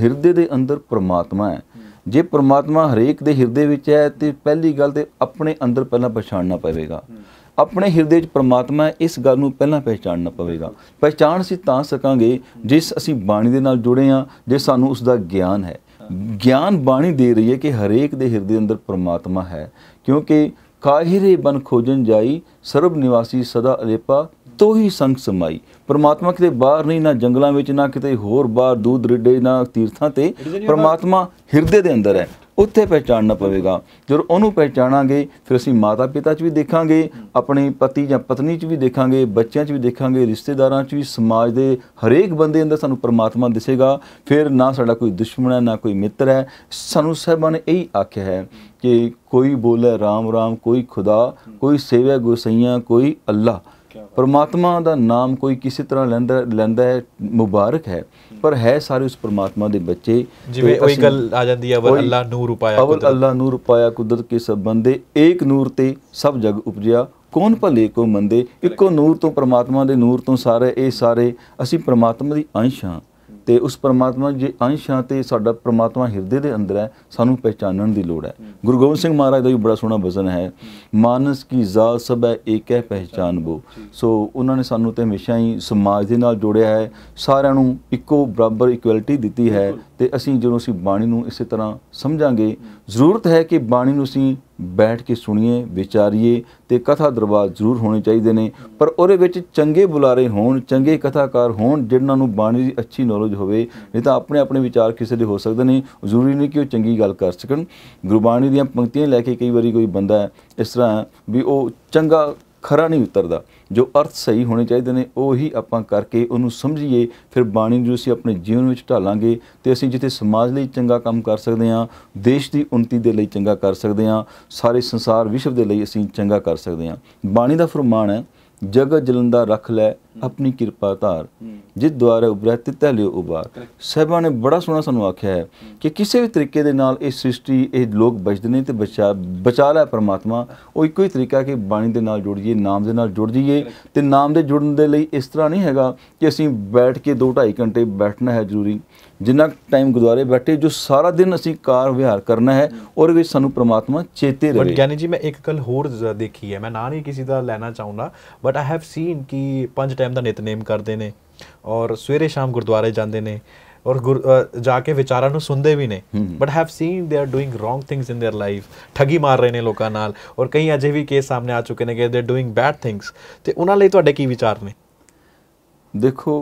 ਹਿਰਦੇ ਦੇ ਅੰਦਰ ਪ੍ਰਮਾਤਮਾ ਹੈ ਜੇ ਪ੍ਰਮਾਤਮਾ ਹਰੇਕ ਦੇ ਹਿਰਦੇ ਵਿੱਚ ਹੈ ਤੇ ਪਹਿਲੀ ਗੱਲ ਤੇ ਆਪਣੇ ਅੰਦਰ ਪਹਿਲਾਂ ਪਛਾਣਨਾ ਪਵੇਗਾ ਆਪਣੇ ਹਿਰਦੇ ਵਿੱਚ ਪ੍ਰਮਾਤਮਾ ਇਸ ਗੱਲ ਨੂੰ ਪਹਿਲਾਂ ਪਛਾਣਨਾ ਪਵੇਗਾ ਪਛਾਣ ਸੀ ਤਾਂ ਸਕਾਂਗੇ ਜਿਸ ਅਸੀਂ ਬਾਣੀ ਦੇ ਨਾਲ ਜੁੜੇ ਆ ਜੇ ਸਾਨੂੰ ਉਸ ਦਾ ਗਿਆਨ ਹੈ ਗਿਆਨ ਬਾਣੀ ਦੇ ਰਹੀ ਹੈ ਕਿ ਹਰੇਕ ਦੇ ਹਿਰਦੇ ਅੰਦਰ ਪ੍ਰਮਾਤਮਾ ਹੈ ਕਿਉਂਕਿ ਕਾਹਿਰੇ ਬਨ ਖੋਜਨ ਜਾਈ ਸਰਬ ਨਿਵਾਸੀ ਸਦਾ ਅਲੇਪਾ ਤੋਂ ਹੀ ਸੰਗ ਸਮਾਈ ਪ੍ਰਮਾਤਮਾ ਕਿਤੇ ਬਾਹਰ ਨਹੀਂ ਨਾ ਜੰਗਲਾਂ ਵਿੱਚ ਨਾ ਕਿਤੇ ਹੋਰ ਬਾਹਰ ਦੂਰ ਰਿੱਡੇ ਨਾ ਤੀਰਥਾਂ ਤੇ ਪ੍ਰਮਾਤਮਾ ਹਿਰਦੇ ਦੇ ਅੰਦਰ ਹੈ ਉੱਥੇ ਪਹਿਚਾਨਣਾ ਪਵੇਗਾ ਜਦੋਂ ਉਹਨੂੰ ਪਹਿਚਾਣਾਂਗੇ ਫਿਰ ਅਸੀਂ ਮਾਤਾ ਪਿਤਾ 'ਚ ਵੀ ਦੇਖਾਂਗੇ ਆਪਣੇ ਪਤੀ ਜਾਂ ਪਤਨੀ 'ਚ ਵੀ ਦੇਖਾਂਗੇ ਬੱਚਿਆਂ 'ਚ ਵੀ ਦੇਖਾਂਗੇ ਰਿਸ਼ਤੇਦਾਰਾਂ 'ਚ ਵੀ ਸਮਾਜ ਦੇ ਹਰੇਕ ਬੰਦੇ ਅੰਦਰ ਸਾਨੂੰ ਪ੍ਰਮਾਤਮਾ ਦਿਸੇਗਾ ਫਿਰ ਨਾ ਸਾਡਾ ਕੋਈ ਦੁਸ਼ਮਣ ਹੈ ਨਾ ਕੋਈ ਮਿੱਤਰ ਹੈ ਸਾਨੂੰ ਸਹਿਬਾਂ ਨੇ ਇਹੀ ਆਖਿਆ ਹੈ ਕਿ ਕੋਈ ਬੋਲੇ ਰਾਮ ਰਾਮ ਕੋਈ ਖੁਦਾ ਕੋਈ ਸੇਵਾ ਗੁਸਈਆਂ ਕੋਈ ਅੱਲਾ ਪਰਮਾਤਮਾ ਦਾ ਨਾਮ ਕੋਈ ਕਿਸੇ ਤਰ੍ਹਾਂ ਲੈਂਦਾ ਲੈਂਦਾ ਹੈ ਮੁਬਾਰਕ ਹੈ ਪਰ ਹੈ ਸਾਰੇ ਉਸ ਪਰਮਾਤਮਾ ਦੇ ਬੱਚੇ ਜਿਵੇਂ ਉਹੀ ਗੱਲ ਆ ਜਾਂਦੀ ਹੈ ਵਰ ਅੱਲਾ ਨੂਰ ਉਪਾਇਆ ਅਵਲ ਅੱਲਾ ਨੂਰ ਉਪਾਇਆ ਕੁਦਰਤ ਕੇ ਸਬੰਧੇ ਏਕ ਨੂਰ ਤੇ ਸਭ ਜਗ ਉਪਜਿਆ ਕੌਣ ਭਲੇ ਕੋ ਮੰਦੇ ਇੱਕੋ ਨੂਰ ਤੋਂ ਪਰਮਾਤਮਾ ਦੇ ਨੂਰ ਤੋਂ ਸਾਰੇ ਇਹ ਸਾਰੇ ਅਸੀਂ ਪਰਮਾਤਮਾ ਦੀ ਅੰਸ਼ ਹਾਂ ਤੇ ਉਸ ਪਰਮਾਤਮਾ ਜੇ ਅੰਸ਼ਾਂ ਤੇ ਸਾਡਾ ਪਰਮਾਤਮਾ ਹਿਰਦੇ ਦੇ ਅੰਦਰ ਹੈ ਸਾਨੂੰ ਪਹਿਚਾਨਣ ਦੀ ਲੋੜ ਹੈ ਗੁਰੂ ਗੋਬਿੰਦ ਸਿੰਘ ਮਹਾਰਾਜ ਦਾ ਵੀ ਬੜਾ ਸੋਹਣਾ ਬਚਨ ਹੈ ਮਾਨਸ ਕੀ ਜ਼ਾਤ ਸਭ ਹੈ ਏਕ ਹੈ ਪਹਿਚਾਨ ਬੋ ਸੋ ਉਹਨਾਂ ਨੇ ਸਾਨੂੰ ਤੇ ਹਮੇਸ਼ਾ ਹੀ ਸਮਾਜ ਦੇ ਨਾਲ ਜੋੜਿਆ ਹੈ ਸਾਰਿਆਂ ਨੂੰ ਇੱਕੋ ਬਰਾਬਰ ਇਕੁਐਲਿਟੀ ਦਿੱਤੀ ਹੈ ਤੇ ਅਸੀਂ ਜਦੋਂ ਅਸੀਂ ਬਾਣੀ ਨੂੰ ਇਸੇ ਤਰ੍ਹਾਂ ਸਮਝਾਂਗੇ ਜ਼ਰੂਰਤ ਹੈ ਕਿ ਬਾਣੀ ਨੂੰ ਅਸੀਂ ਬੈਠ ਕੇ ਸੁਣੀਏ ਵਿਚਾਰੀਏ ਤੇ ਕਥਾ ਦਰਬਾਰ ਜ਼ਰੂਰ ਹੋਣੇ ਚਾਹੀਦੇ ਨੇ ਪਰ ਉਹਦੇ ਵਿੱਚ ਚੰਗੇ ਬੁਲਾਰੇ ਹੋਣ ਚੰਗੇ ਕਥਾਕਾਰ ਹੋਣ ਜਿਨ੍ਹਾਂ ਨੂੰ ਬਾਣੀ ਦੀ ਅੱਛੀ ਨੌਲੇਜ ਹੋਵੇ ਨਹੀਂ ਤਾਂ ਆਪਣੇ ਆਪਣੇ ਵਿਚਾਰ ਕਿਸੇ ਦੇ ਹੋ ਸਕਦੇ ਨੇ ਜ਼ਰੂਰੀ ਨਹੀਂ ਕਿ ਉਹ ਚੰਗੀ ਗੱਲ ਕਰ ਸਕਣ ਗੁਰਬਾਣੀ ਦੀਆਂ ਪੰਕਤੀਆਂ ਲੈ ਕੇ ਕਈ ਵਾਰੀ ਕੋਈ ਬੰਦਾ ਇਸ ਤਰ੍ਹਾਂ ਵੀ ਉਹ ਚੰਗਾ ਖਰਾ ਨਹੀਂ ਉਤਰਦਾ ਜੋ ਅਰਥ ਸਹੀ ਹੋਣੇ ਚਾਹੀਦੇ ਨੇ ਉਹੀ ਆਪਾਂ ਕਰਕੇ ਉਹਨੂੰ ਸਮਝੀਏ ਫਿਰ ਬਾਣੀ ਨੂੰ ਅਸੀਂ ਆਪਣੇ ਜੀਵਨ ਵਿੱਚ ਢਾਲਾਂਗੇ ਤੇ ਅਸੀਂ ਜਿੱਥੇ ਸਮਾਜ ਲਈ ਚੰਗਾ ਕੰਮ ਕਰ ਸਕਦੇ ਹਾਂ ਦੇਸ਼ ਦੀ ਉਨਤੀ ਦੇ ਲਈ ਚੰਗਾ ਕਰ ਸਕਦੇ ਹਾਂ ਸਾਰੇ ਸੰਸਾਰ ਵਿਸ਼ਵ ਦੇ ਲਈ ਅਸੀਂ ਚੰਗਾ ਕਰ ਸਕਦੇ ਹਾਂ ਬਾਣੀ ਦਾ ਫਰਮਾਨ ਹੈ ਜਗ ਜਲੰਦਾ ਰੱਖ ਲੈ ਆਪਣੀ ਕਿਰਪਾ ਧਾਰ ਜਿਸ ਦੁਆਰੇ ਉਬਰੇ ਤਿੱਤੈ ਲਿਓ ਉਬਾਰ ਸਹਿਬਾਂ ਨੇ ਬੜਾ ਸੋਹਣਾ ਸਾਨੂੰ ਆਖਿਆ ਹੈ ਕਿ ਕਿਸੇ ਵੀ ਤਰੀਕੇ ਦੇ ਨਾਲ ਇਹ ਸ੍ਰਿਸ਼ਟੀ ਇਹ ਲੋਕ ਬਚਦੇ ਨੇ ਤੇ ਬਚਾ ਬਚਾ ਲੈ ਪਰਮਾਤਮਾ ਉਹ ਇੱਕੋ ਹੀ ਤਰੀਕਾ ਕਿ ਬਾਣੀ ਦੇ ਨਾਲ ਜੁੜ ਜਾਈਏ ਨਾਮ ਦੇ ਨਾਲ ਜੁੜ ਜਾਈਏ ਤੇ ਨਾਮ ਦੇ ਜੁੜਨ ਦੇ ਲਈ ਇਸ ਤਰ੍ਹਾਂ ਨਹੀਂ ਹੈਗਾ ਕਿ ਅਸੀਂ ਬੈਠ ਕੇ 2-2.5 ਘੰਟੇ ਬੈਠਣਾ ਹੈ ਜ਼ਰੂਰੀ ਜਿੰਨਾ ਟਾਈਮ ਗੁਜ਼ਾਰੇ ਬੈਠੇ ਜੋ ਸਾਰਾ ਦਿਨ ਅਸੀਂ ਕਾਰ ਵਿਹਾਰ ਕਰਨਾ ਹੈ ਔਰ ਵੀ ਸਾਨੂੰ ਪ੍ਰਮਾਤਮਾ ਚੇਤੇ ਰਹੇ ਬਟ ਗਿਆਨੀ ਜੀ ਮੈਂ ਇੱਕ ਕਲ ਹੋਰ ਦੇਖੀ ਹੈ ਮੈਂ ਨਾ ਨਹੀਂ ਕਿਸੇ ਦਾ ਲੈਣਾ ਚਾਹੁੰਦਾ ਬਟ ਆਈ ਹੈਵ ਸੀਨ ਕਿ ਪੰਜ ਟਾਈਮ ਦਾ ਨਿਤਨੇਮ ਕਰਦੇ ਨੇ ਔਰ ਸਵੇਰੇ ਸ਼ਾਮ ਗੁਰਦੁਆਰੇ ਜਾਂਦੇ ਨੇ ਔਰ ਜਾ ਕੇ ਵਿਚਾਰਾਂ ਨੂੰ ਸੁਣਦੇ ਵੀ ਨੇ but have seen they are doing wrong things in their life ਠੱਗੀ ਮਾਰ ਰਹੇ ਨੇ ਲੋਕਾਂ ਨਾਲ ਔਰ ਕਈ ਅਜੇ ਵੀ ਕੇਸ ਸਾਹਮਣੇ ਆ ਚੁੱਕੇ ਨੇ ਕਿ ਦੇ ਡੂਇੰਗ ਬੈਡ ਥਿੰਗਸ ਤੇ ਉਹਨਾਂ ਲਈ ਤੁਹਾਡੇ ਕੀ ਵਿਚਾਰ ਨੇ ਦੇਖੋ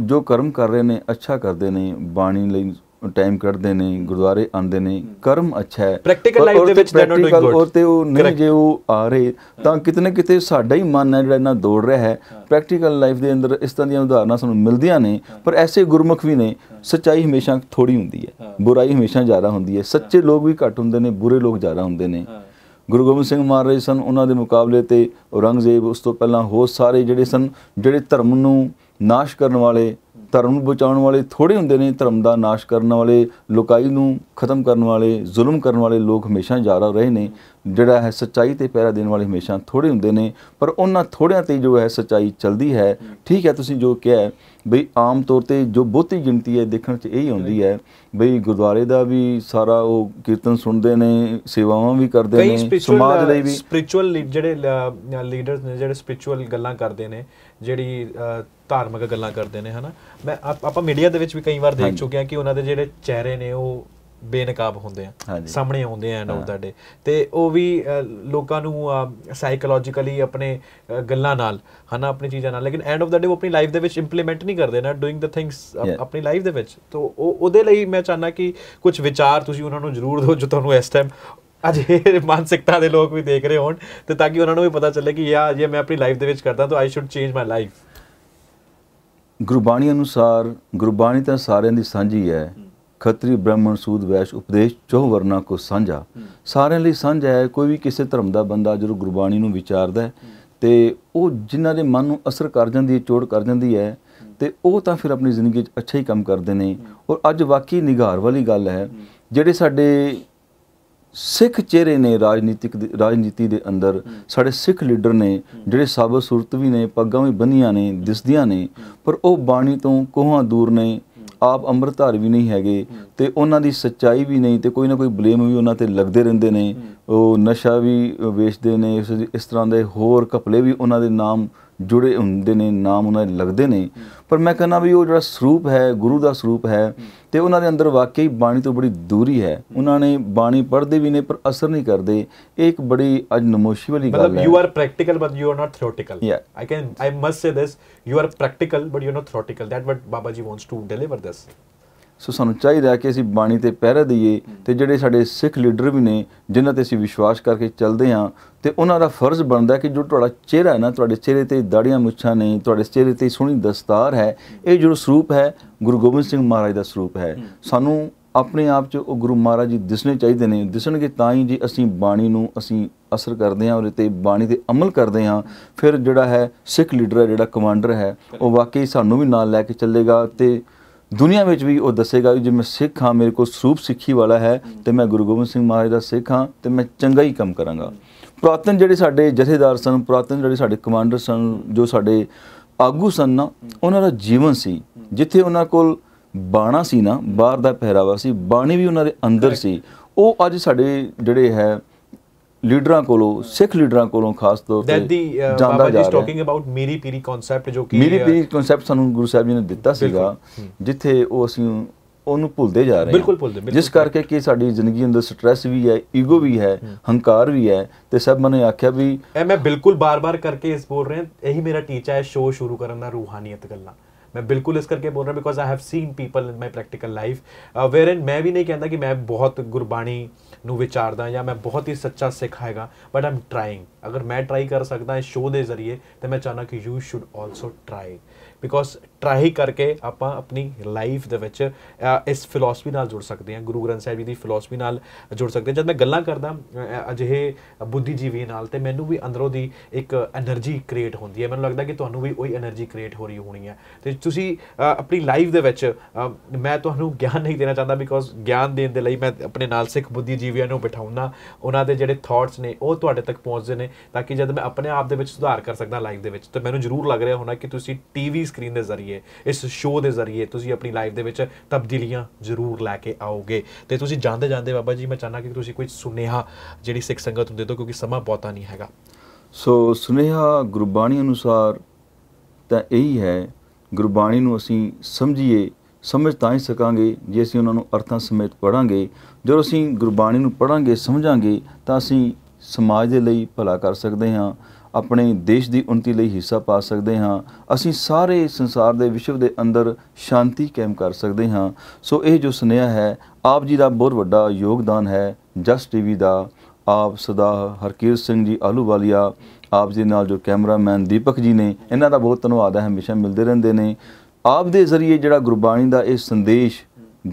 ਜੋ ਕਰਮ ਕਰ ਰਹੇ ਨੇ ਅੱਛਾ ਕਰਦੇ ਨੇ ਬਾਣੀ ਲਈ ਟਾਈਮ ਕੱਢਦੇ ਨੇ ਗੁਰਦੁਆਰੇ ਆਉਂਦੇ ਨੇ ਕਰਮ ਅੱਛਾ ਹੈ ਪ੍ਰੈਕਟੀਕਲ ਲਾਈਫ ਦੇ ਵਿੱਚ ਦੇ ਨੋਟ ਡੂਇੰਗ ਗੁੱਡ ਤੇ ਉਹ ਨਹੀਂ ਜੇ ਉਹ ਆ ਰਹੇ ਤਾਂ ਕਿਤਨੇ ਕਿਤੇ ਸਾਡਾ ਹੀ ਮਨ ਹੈ ਜਿਹੜਾ ਇਹਨਾਂ ਦੌੜ ਰਿਹਾ ਹੈ ਪ੍ਰੈਕਟੀਕਲ ਲਾਈਫ ਦੇ ਅੰਦਰ ਇਸ ਤਰ੍ਹਾਂ ਦੀਆਂ ਉਦਾਹਰਨਾਂ ਸਾਨੂੰ ਮਿਲਦੀਆਂ ਨੇ ਪਰ ਐਸੇ ਗੁਰਮੁਖ ਵੀ ਨੇ ਸਚਾਈ ਹਮੇਸ਼ਾ ਥੋੜੀ ਹੁੰਦੀ ਹੈ ਬੁਰਾਈ ਹਮੇਸ਼ਾ ਜ਼ਿਆਦਾ ਹੁੰਦੀ ਹੈ ਸੱਚੇ ਲੋਕ ਵੀ ਘੱਟ ਹੁੰਦੇ ਨੇ ਬੁਰੇ ਲੋਕ ਜ਼ਿਆਦਾ ਹੁੰਦੇ ਨੇ ਗੁਰੂ ਗੋਬਿੰਦ ਸਿੰਘ ਮਹਾਰਾਜ ਸਨ ਉਹਨਾਂ ਦੇ ਮੁਕਾਬਲੇ ਤੇ ਔਰੰਗਜ਼ੇਬ ਉਸ ਤੋਂ ਪਹਿਲਾਂ ਹੋਰ ਸਾਰੇ ਜਿਹੜੇ ਸਨ ਜਿਹੜੇ ਧਰਮ ਨੂੰ ਨਾਸ਼ ਕਰਨ ਵਾਲੇ ਧਰਮ ਨੂੰ ਬਚਾਉਣ ਵਾਲੇ ਥੋੜੇ ਹੁੰਦੇ ਨੇ ਧਰਮ ਦਾ ਨਾਸ਼ ਕਰਨ ਵਾਲੇ ਲੋਕਾਈ ਨੂੰ ਖਤਮ ਕਰਨ ਵਾਲੇ ਜ਼ੁਲਮ ਕਰਨ ਵਾਲੇ ਲੋਕ ਹਮੇਸ਼ਾ ਜਾਰਾ ਰਹੇ ਨੇ ਜਿਹੜਾ ਹੈ ਸੱਚਾਈ ਤੇ ਪਹਿਰਾ ਦੇਣ ਵਾਲੇ ਹਮੇਸ਼ਾ ਥੋੜੇ ਹੁੰਦੇ ਨੇ ਪਰ ਉਹਨਾਂ ਥੋੜਿਆਂ ਤੇ ਜੋ ਹੈ ਸੱਚਾਈ ਚਲਦੀ ਹੈ ਠੀਕ ਹੈ ਤੁਸੀਂ ਜੋ ਕਿਹਾ ਬਈ ਆਮ ਤੌਰ ਤੇ ਜੋ ਬਹੁਤੀ ਗਿਣਤੀ ਹੈ ਦੇਖਣ 'ਚ ਇਹੀ ਹੁੰਦੀ ਹੈ ਬਈ ਗੁਰਦੁਆਰੇ ਦਾ ਵੀ ਸਾਰਾ ਉਹ ਕੀਰਤਨ ਸੁਣਦੇ ਨੇ ਸੇਵਾਵਾਂ ਵੀ ਕਰਦੇ ਨੇ ਸਮਾਜ ਲਈ ਵੀ ਸਪਿਰਚੁਅਲ ਜਿਹੜੇ ਲੀਡਰਸ ਨੇ ਜਿਹੜੇ ਸਪਿਰਚੁਅਲ ਗੱਲਾਂ ਕਰਦੇ ਨੇ ਜਿਹੜੀ ਧਾਰਮਿਕ ਗੱਲਾਂ ਕਰਦੇ ਨੇ ਹਨਾ ਮੈਂ ਆਪਾਂ ਮੀਡੀਆ ਦੇ ਵਿੱਚ ਵੀ ਕਈ ਵਾਰ ਦੇਖ ਚੁੱਕੇ ਆ ਕਿ ਉਹਨਾਂ ਦੇ ਜਿਹੜੇ ਚਿਹਰੇ ਨੇ ਉਹ ਬੇਨਕਾਬ ਹੁੰਦੇ ਆ ਸਾਹਮਣੇ ਆਉਂਦੇ ਆ ਐਂਡ ਆਫ ਦਾ ਡੇ ਤੇ ਉਹ ਵੀ ਲੋਕਾਂ ਨੂੰ ਸਾਈਕੋਲੋਜੀਕਲੀ ਆਪਣੇ ਗੱਲਾਂ ਨਾਲ ਹਨਾ ਆਪਣੀ ਚੀਜ਼ਾਂ ਨਾਲ ਲੇਕਿਨ ਐਂਡ ਆਫ ਦਾ ਡੇ ਉਹ ਆਪਣੀ ਲਾਈਫ ਦੇ ਵਿੱਚ ਇੰਪਲੀਮੈਂਟ ਨਹੀਂ ਕਰਦੇ ਨਾ ਡੂਇੰਗ ਦ ਥਿੰਗਸ ਆਪਣੀ ਲਾਈਫ ਦੇ ਵਿੱਚ ਤੋਂ ਉਹ ਉਹਦੇ ਲਈ ਮੈਂ ਚਾਹਨਾ ਕਿ ਕੁਝ ਵਿਚਾਰ ਤੁਸੀਂ ਉਹਨਾਂ ਨੂੰ ਜ਼ਰੂਰ ਦਿਓ ਜੋ ਤੁਹਾਨੂੰ ਇਸ ਟਾਈਮ ਅੱਜ ਇਹ ਮਾਨਸਿਕਤਾ ਦੇ ਲੋਕ ਵੀ ਦੇਖ ਰਹੇ ਹੋਣ ਤੇ ਤਾਂ ਕਿ ਉਹਨਾਂ ਨੂੰ ਵੀ ਪਤਾ ਚੱਲੇ ਕਿ ਯਾ ਇਹ ਮੈਂ ਆਪਣੀ ਲਾਈਫ ਦੇ ਵਿੱਚ ਕਰਦਾ ਤਾਂ I should change my life Gurbani ਅਨੁਸਾਰ ਗੁਰਬਾਣੀ ਤਾਂ ਸਾਰਿਆਂ ਦੀ ਸਾਂਝੀ ਹੈ ਖੱਤਰੀ ਬ੍ਰਾਹਮਣ ਸੂਦ ਵੈਸ਼ ਉਪਦੇਸ਼ ਚੋਹ ਵਰਨਾ ਕੋ ਸਾਂਝਾ ਸਾਰਿਆਂ ਲਈ ਸਾਂਝਾ ਹੈ ਕੋਈ ਵੀ ਕਿਸੇ ਧਰਮ ਦਾ ਬੰਦਾ ਜਦੋਂ ਗੁਰਬਾਣੀ ਨੂੰ ਵਿਚਾਰਦਾ ਤੇ ਉਹ ਜਿਨ੍ਹਾਂ ਦੇ ਮਨ ਨੂੰ ਅਸਰ ਕਰ ਜਾਂਦੀ ਹੈ ਚੋੜ ਕਰ ਜਾਂਦੀ ਹੈ ਤੇ ਉਹ ਤਾਂ ਫਿਰ ਆਪਣੀ ਜ਼ਿੰਦਗੀ 'ਚ ਅੱਛਾ ਹੀ ਕੰਮ ਕਰਦੇ ਨੇ ਔਰ ਅੱਜ ਵਾਕਈ ਨਿਗਾਰ ਵਾਲੀ ਗੱਲ ਹੈ ਜਿਹੜੇ ਸਾਡੇ ਸਿੱਖ ਚਿਹਰੇ ਨੇ ਰਾਜਨੀਤਿਕ ਰਾਜਨੀਤੀ ਦੇ ਅੰਦਰ ਸਾਡੇ ਸਿੱਖ ਲੀਡਰ ਨੇ ਜਿਹੜੇ ਸਾਬਤ ਸੂਰਤ ਵੀ ਨੇ ਪੱਗਾਂ ਵੀ ਬੰਨੀਆਂ ਨੇ ਦਿਸਦੀਆਂ ਨੇ ਪਰ ਉਹ ਬਾਣੀ ਤੋਂ ਕੋਹਾਂ ਦੂਰ ਨੇ ਆਪ ਅੰਮ੍ਰਿਤਧਾਰ ਵੀ ਨਹੀਂ ਹੈਗੇ ਤੇ ਉਹਨਾਂ ਦੀ ਸੱਚਾਈ ਵੀ ਨਹੀਂ ਤੇ ਕੋਈ ਨਾ ਕੋਈ ਬਲੇਮ ਵੀ ਉਹਨਾਂ ਤੇ ਲੱਗਦੇ ਰਹਿੰਦੇ ਨੇ ਉਹ ਨਸ਼ਾ ਵੀ ਵੇਚਦੇ ਨੇ ਇਸ ਤਰ੍ਹਾਂ ਦੇ ਹੋਰ ਕਪਲੇ ਵੀ ਉਹਨਾਂ ਦੇ ਨਾਮ ਜੁੜੇ ਹੁੰਦੇ ਨੇ ਨਾਮ ਉਹਨਾਂ ਦੇ ਲੱਗਦੇ ਨੇ ਪਰ ਮੈਂ ਕਹਿੰਦਾ ਵੀ ਉਹ ਜਿਹੜਾ ਸਰੂਪ ਹੈ ਗੁਰੂ ਦਾ ਸਰੂਪ ਹੈ ਤੇ ਉਹਨਾਂ ਦੇ ਅੰਦਰ ਵਾਕਈ ਬਾਣੀ ਤੋਂ ਬੜੀ ਦੂਰੀ ਹੈ ਉਹਨਾਂ ਨੇ ਬਾਣੀ ਪੜ੍ਹਦੇ ਵੀ ਨੇ ਪਰ ਅਸਰ ਨਹੀਂ ਕਰਦੇ ਇਹ ਇੱਕ ਬੜੀ ਅਜ ਨਮੋਸ਼ੀ ਵਾਲੀ ਗੱਲ ਹੈ ਮਤਲਬ you are practical but you are not theoretical I can I must say this you are practical but you are not theoretical that what Baba ji wants to deliver this so ਸਾਨੂੰ ਚਾਹੀਦਾ ਕਿ ਅਸੀਂ ਬਾਣੀ ਤੇ ਪਹਿਰਾ ਦਈਏ ਤੇ ਜਿਹੜੇ ਸਾਡੇ ਸਿੱਖ ਲੀਡਰ ਵੀ ਨੇ ਜਿਨ੍ਹਾਂ ਤੇ ਅਸੀਂ ਵਿਸ਼ਵਾਸ ਕਰਕੇ ਚੱਲਦੇ ਹਾਂ ਤੇ ਉਹਨਾਂ ਦਾ ਫਰਜ਼ ਬਣਦਾ ਕਿ ਜੋ ਤੁਹਾਡਾ ਚਿਹਰਾ ਹੈ ਨਾ ਤੁਹਾਡੇ ਚਿਹਰੇ ਤੇ ਦਾੜੀਆਂ ਮੁੱਛਾਂ ਨਹੀਂ ਤੁਹਾਡੇ ਚਿਹਰੇ ਤੇ ਸੋਹਣੀ ਦਸਤਾਰ ਹੈ ਇਹ ਜੋ ਸਰੂਪ ਹੈ ਗੁਰੂ ਗੋਬਿੰਦ ਸਿੰਘ ਮਹਾਰਾਜ ਦਾ ਸਰੂਪ ਹੈ ਸਾਨੂੰ ਆਪਣੇ ਆਪ 'ਚ ਉਹ ਗੁਰੂ ਮਹਾਰਾਜ ਜੀ ਦਿਸਣੇ ਚਾਹੀਦੇ ਨੇ ਦਿਸਣਗੇ ਤਾਂ ਹੀ ਜੀ ਅਸੀਂ ਬਾਣੀ ਨੂੰ ਅਸੀਂ ਅਸਰ ਕਰਦੇ ਹਾਂ ਉਹਦੇ ਤੇ ਬਾਣੀ ਤੇ ਅਮਲ ਕਰਦੇ ਹਾਂ ਫਿਰ ਜਿਹੜਾ ਹੈ ਸਿੱਖ ਲੀਡਰ ਹੈ ਜਿਹੜਾ ਕਮਾਂਡਰ ਹੈ ਉਹ ਵਾਕਈ ਸਾਨੂੰ ਵੀ ਨਾਲ ਲੈ ਕੇ ਚੱਲੇਗਾ ਤੇ ਦੁਨੀਆ ਵਿੱਚ ਵੀ ਉਹ ਦੱਸੇਗਾ ਜੇ ਮੈਂ ਸਿੱਖ ਹਾਂ ਮੇਰੇ ਕੋਲ ਸਰੂਪ ਸਿੱਖੀ ਵਾਲਾ ਹੈ ਤੇ ਮੈਂ ਗੁਰੂ ਗੋਬਿੰਦ ਸਿੰਘ ਮਹਾਰਾਜ ਦਾ ਸਿੱਖ ਹਾਂ ਤੇ ਮੈਂ ਚੰਗਾ ਹੀ ਕੰਮ ਕਰਾਂਗਾ ਪ੍ਰਾਤਨ ਜਿਹੜੇ ਸਾਡੇ ਜਥੇਦਾਰ ਸਨ ਪ੍ਰਾਤਨ ਜਿਹੜੇ ਸਾਡੇ ਕਮਾਂਡਰ ਸਨ ਜੋ ਸਾਡੇ ਆਗੂ ਸਨ ਨਾ ਉਹਨਾਂ ਦਾ ਜੀਵਨ ਸੀ ਜਿੱਥੇ ਉਹਨਾਂ ਕੋਲ ਬਾਣਾ ਸੀ ਨਾ ਬਾਹਰ ਦਾ ਪਹਿਰਾਵਾ ਸੀ ਬਾਣੀ ਵੀ ਉਹਨਾਂ ਦੇ ਅੰਦਰ ਸੀ ਉਹ ਅੱਜ ਸਾਡੇ ਜਿਹੜੇ ਹੈ ਲੀਡਰਾਂ ਕੋਲੋਂ ਸਿੱਖ ਲੀਡਰਾਂ ਕੋਲੋਂ ਖਾਸ ਤੌਰ ਤੇ uh, ਜਾਂਦਾ ਜਾ ਰਿਹਾ ਟਾਕਿੰਗ ਅਬਾਊਟ ਮੇਰੀ ਪੀਰੀ ਕਨਸੈਪਟ ਜੋ ਕਿ ਮੇਰੀ ਪੀਰੀ ਕਨਸੈਪਟ ਸਾਨੂੰ ਗੁਰੂ ਸਾਹਿਬ ਜੀ ਨੇ ਦਿੱਤਾ ਸੀਗਾ ਜਿੱਥੇ ਉਹ ਅਸੀਂ ਉਹਨੂੰ ਭੁੱਲਦੇ ਜਾ ਰਹੇ ਬਿਲਕੁਲ ਭੁੱਲਦੇ ਜਿਸ ਕਰਕੇ ਕਿ ਸਾਡੀ ਜ਼ਿੰਦਗੀ ਅੰਦਰ ਸਟ्रेस ਵੀ ਹੈ ਈਗੋ ਵੀ ਹੈ ਹੰਕਾਰ ਵੀ ਹੈ ਤੇ ਸਭ ਮਨੇ ਆਖਿਆ ਵੀ ਇਹ ਮੈਂ ਬਿਲਕੁਲ ਬਾਰ-ਬਾਰ ਕਰਕੇ ਇਸ ਬੋਲ ਰਿਹਾ ਇਹੀ ਮੇਰਾ ਟੀਚਾ ਹੈ ਸ਼ੋਅ ਸ਼ੁਰੂ ਕਰਨ ਦਾ ਰੂਹਾਨੀਅਤ ਗੱਲਾਂ ਮੈਂ ਬਿਲਕੁਲ ਇਸ ਕਰਕੇ ਬੋਲ ਰਿਹਾ because I have seen people in my practical life life in ਮੈਂ ਵੀ ਨਹੀਂ ਕਹਿੰਦਾ ਕਿ ਮੈਂ ਬਹੁਤ ਗੁਰਬਾਣੀ ਨੂੰ ਵਿਚਾਰਦਾ ਜਾਂ ਮੈਂ ਬਹੁਤ ਹੀ ਸੱਚਾ ਸਿੱਖ ਹੈਗਾ ਬਟ ਆਮ ਟ੍ਰਾਈਂਗ ਅਗਰ ਮੈਂ ਟ੍ਰਾਈ ਕਰ ਸਕਦਾ ਇਸ ਸ਼ੋਅ ਦੇ ਜ਼ਰੀਏ ਤੇ ਮੈਂ ਚਾਹਨਾ ਕਿ you should also try because try ਕਰਕੇ ਆਪਾਂ ਆਪਣੀ ਲਾਈਫ ਦੇ ਵਿੱਚ ਇਸ ਫਿਲਾਸਫੀ ਨਾਲ ਜੁੜ ਸਕਦੇ ਹਾਂ ਗੁਰੂ ਗ੍ਰੰਥ ਸਾਹਿਬ ਜੀ ਦੀ ਫਿਲਾਸਫੀ ਨਾਲ ਜੁੜ ਸਕਦੇ ਹਾਂ ਜਦ ਮੈਂ ਗੱਲਾਂ ਕਰਦਾ ਅਜਿਹੇ ਬੁੱਧੀਜੀਵੀ ਨਾਲ ਤੇ ਮੈਨੂੰ ਵੀ ਅੰਦਰੋਂ ਦੀ ਇੱਕ એનર્ਜੀ ਕ੍ਰੀਏਟ ਹੁੰਦੀ ਹੈ ਮੈਨੂੰ ਲੱਗਦਾ ਕਿ ਤੁਹਾਨੂੰ ਵੀ ਉਹੀ એનર્ਜੀ ਕ੍ਰੀਏਟ ਹੋ ਰਹੀ ਹੋਣੀ ਹੈ ਤੇ ਤੁਸੀਂ ਆਪਣੀ ਲਾਈਫ ਦੇ ਵਿੱਚ ਮੈਂ ਤੁਹਾਨੂੰ ਗਿਆਨ ਨਹੀਂ ਦੇਣਾ ਚਾਹੁੰਦਾ ਬਿਕੋਜ਼ ਗਿਆਨ ਦੇਣ ਦੇ ਲਈ ਮੈਂ ਆਪਣੇ ਨਾਲ ਸਿੱਖ ਬੁੱਧੀਜੀਵੀਆਂ ਨੂੰ ਬਿਠਾਉਣਾ ਉਹਨਾਂ ਦੇ ਜਿਹੜੇ ਥਾਟਸ ਨੇ ਉਹ ਤੁਹਾਡੇ ਤੱਕ ਪਹੁੰਚਦੇ ਨੇ ਤਾਂ ਕਿ ਜਦ ਮੈਂ ਆਪਣੇ ਆਪ ਦੇ ਵਿੱਚ ਸੁਧਾਰ ਕਰ ਸਕਦਾ ਲਾਈਫ ਦੇ ਵਿੱਚ ਤੇ ਮੈਨੂੰ ਜ਼ਰੂਰ ਲੱਗ ਰਿਹਾ ਹੋਣਾ ਕਿ ਤੁਸੀਂ ਟੀਵੀ ਸਕਰੀਨ ਦੇ ਜ਼ਰੀਏ ਇਸ ਸ਼ੋਅ ਦੇ ਜ਼ਰੀਏ ਤੁਸੀਂ ਆਪਣੀ ਲਾਈਫ ਦੇ ਵਿੱਚ ਤਬਦੀਲੀਆਂ ਜ਼ਰੂਰ ਲੈ ਕੇ ਆਓਗੇ ਤੇ ਤੁਸੀਂ ਜਾਂਦੇ ਜਾਂਦੇ ਬਾਬਾ ਜੀ ਮੈਂ ਚਾਹਨਾ ਕਿ ਤੁਸੀਂ ਕੋਈ ਸੁਨੇਹਾ ਜਿਹੜੀ ਸਿੱਖ ਸੰਗਤ ਨੂੰ ਦੇ ਦਿਓ ਕਿਉਂਕਿ ਸਮਾਂ ਬਹੁਤਾ ਨਹੀਂ ਹੈਗਾ ਸੋ ਸੁਨੇਹਾ ਗੁਰਬਾਣੀ ਅਨੁਸਾਰ ਤਾਂ ਇਹੀ ਹੈ ਗੁਰਬਾਣੀ ਨੂੰ ਅਸੀਂ ਸਮਝੀਏ ਸਮਝ ਤਾਂ ਹੀ ਸਕਾਂਗੇ ਜੇ ਅਸੀਂ ਉਹਨਾਂ ਨੂੰ ਅਰਥਾਂ ਸਮੇਤ ਪੜਾਂਗੇ ਜਦੋਂ ਅਸੀਂ ਗੁਰਬਾਣੀ ਨੂੰ ਪੜਾਂਗੇ ਸਮਝਾਂਗੇ ਤਾਂ ਅਸੀਂ ਸਮਾਜ ਦੇ ਲਈ ਭਲਾ ਕਰ ਸਕਦੇ ਹਾਂ ਆਪਣੇ ਦੇਸ਼ ਦੀ ਉન્નਤੀ ਲਈ ਹਿੱਸਾ ਪਾ ਸਕਦੇ ਹਾਂ ਅਸੀਂ ਸਾਰੇ ਸੰਸਾਰ ਦੇ ਵਿਸ਼ਵ ਦੇ ਅੰਦਰ ਸ਼ਾਂਤੀ ਕਾਇਮ ਕਰ ਸਕਦੇ ਹਾਂ ਸੋ ਇਹ ਜੋ ਸੁਨੇਹਾ ਹੈ ਆਪ ਜੀ ਦਾ ਬਹੁਤ ਵੱਡਾ ਯੋਗਦਾਨ ਹੈ ਜਸ ਟੀਵੀ ਦਾ ਆਪ ਸਦਾ ਹਰਕੀਰ ਸਿੰਘ ਜੀ ਆਲੂਵਾਲੀਆ ਆਪ ਜੀ ਨਾਲ ਜੋ ਕੈਮਰਾਮੈਨ ਦੀਪਕ ਜੀ ਨੇ ਇਹਨਾਂ ਦਾ ਬਹੁਤ ਧੰਨਵਾਦ ਹੈ ਹਮੇਸ਼ਾ ਮਿਲਦੇ ਰਹਿੰਦੇ ਨੇ ਆਪ ਦੇ ਜ਼ਰੀਏ ਜਿਹੜਾ ਗੁਰਬਾਣੀ ਦਾ ਇਹ ਸੰਦੇਸ਼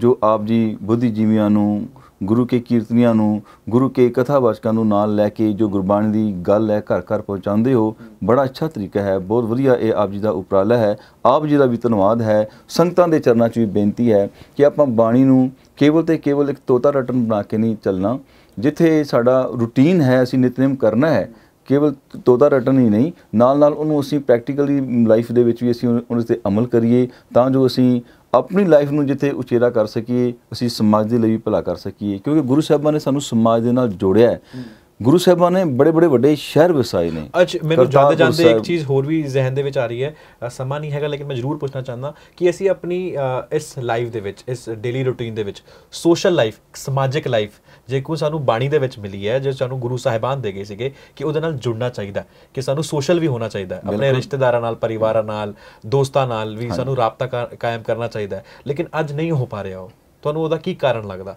ਜੋ ਆਪ ਜੀ ਬੁੱਧੀਜੀਵੀਆਂ ਨੂੰ ਗੁਰੂ ਕੇ ਕੀਰਤਨੀਆਂ ਨੂੰ ਗੁਰੂ ਕੇ ਕਥਾਵਾਚਕਾਂ ਨੂੰ ਨਾਲ ਲੈ ਕੇ ਜੋ ਗੁਰਬਾਣੀ ਦੀ ਗੱਲ ਹੈ ਘਰ ਘਰ ਪਹੁੰਚਾਉਂਦੇ ਹੋ ਬੜਾ ਅੱਛਾ ਤਰੀਕਾ ਹੈ ਬਹੁਤ ਵਧੀਆ ਇਹ ਆਪ ਜੀ ਦਾ ਉਪਰਾਲਾ ਹੈ ਆਪ ਜੀ ਦਾ ਵੀ ਧੰਨਵਾਦ ਹੈ ਸੰਗਤਾਂ ਦੇ ਚਰਨਾਂ 'ਚ ਵੀ ਬੇਨਤੀ ਹੈ ਕਿ ਆਪਾਂ ਬਾਣੀ ਨੂੰ ਕੇਵਲ ਤੇ ਕੇਵਲ ਇੱਕ ਤੋਤਾ ਰਟਨ ਬਣਾ ਕੇ ਨਹੀਂ ਚੱਲਣਾ ਜਿੱਥੇ ਸਾਡਾ ਰੁਟੀਨ ਹੈ ਅਸੀਂ ਨਿਤਨੇਮ ਕਰਨਾ ਹੈ ਕੇਵਲ ਤੋਤਾ ਰਟਨ ਹੀ ਨਹੀਂ ਨਾਲ ਨਾਲ ਉਹਨੂੰ ਅਸੀਂ ਪ੍ਰੈਕਟੀਕਲੀ ਲਾਈਫ ਦੇ ਵਿੱਚ ਵੀ ਅਸੀਂ ਉਸ ਤੇ ਅਮਲ ਕਰੀਏ ਤਾਂ ਜੋ ਅਸੀਂ ਆਪਣੀ ਲਾਈਫ ਨੂੰ ਜਿੱਥੇ ਉਚੇਰਾ ਕਰ ਸਕੀਏ ਅਸੀਂ ਸਮਾਜ ਦੇ ਲਈ ਭਲਾ ਕਰ ਸਕੀਏ ਕਿਉਂਕਿ ਗੁਰੂ ਸਾਹਿਬਾਨ ਨੇ ਸਾਨੂੰ ਸਮਾਜ ਦੇ ਨਾਲ ਜੋੜਿਆ ਹੈ ਗੁਰੂ ਸਾਹਿਬਾਨ ਨੇ ਬੜੇ ਬੜੇ ਵੱਡੇ ਸ਼ਹਿਰ ਵਸਾਏ ਨੇ ਅੱਛਾ ਮੈਨੂੰ ਜਾਂਦੇ ਜਾਂਦੇ ਇੱਕ ਚੀਜ਼ ਹੋਰ ਵੀ ਜ਼ਿਹਨ ਦੇ ਵਿੱਚ ਆ ਰਹੀ ਹੈ ਸਮਾਂ ਨਹੀਂ ਹੈਗਾ ਲੇਕਿਨ ਮੈਂ ਜ਼ਰੂਰ ਪੁੱਛਣਾ ਚਾਹੁੰਦਾ ਕਿ ਅਸੀਂ ਆਪਣੀ ਇਸ ਲਾਈਫ ਦੇ ਵਿੱਚ ਇਸ ਡੇਲੀ ਰੁਟੀਨ ਦੇ ਵਿੱਚ ਸੋਸ਼ਲ ਲਾਈਫ ਸਮਾਜਿਕ ਲਾਈਫ ਜੇ ਕੋ ਸਾਨੂੰ ਬਾਣੀ ਦੇ ਵਿੱਚ ਮਿਲੀ ਹੈ ਜੇ ਸਾਨੂੰ ਗੁਰੂ ਸਾਹਿਬਾਨ ਦੇ ਗਏ ਸੀਗੇ ਕਿ ਉਹਦੇ ਨਾਲ ਜੁੜਨਾ ਚਾਹੀਦਾ ਕਿ ਸਾਨੂੰ ਸੋਸ਼ਲ ਵੀ ਹੋਣਾ ਚਾਹੀਦਾ ਆਪਣੇ ਰਿਸ਼ਤੇਦਾਰਾਂ ਨਾਲ ਪਰਿਵਾਰਾਂ ਨਾਲ ਦੋਸਤਾਂ ਨਾਲ ਵੀ ਸਾਨੂੰ ਰਾਬਤਾ ਕਾਇਮ ਕਰਨਾ ਚਾਹੀਦਾ ਲੇਕਿਨ ਅੱਜ ਨਹੀਂ ਹੋ ਪਾ ਰਿਹਾ ਉਹ ਤੁਹਾਨੂੰ ਉਹਦਾ ਕੀ ਕਾਰਨ ਲੱਗਦਾ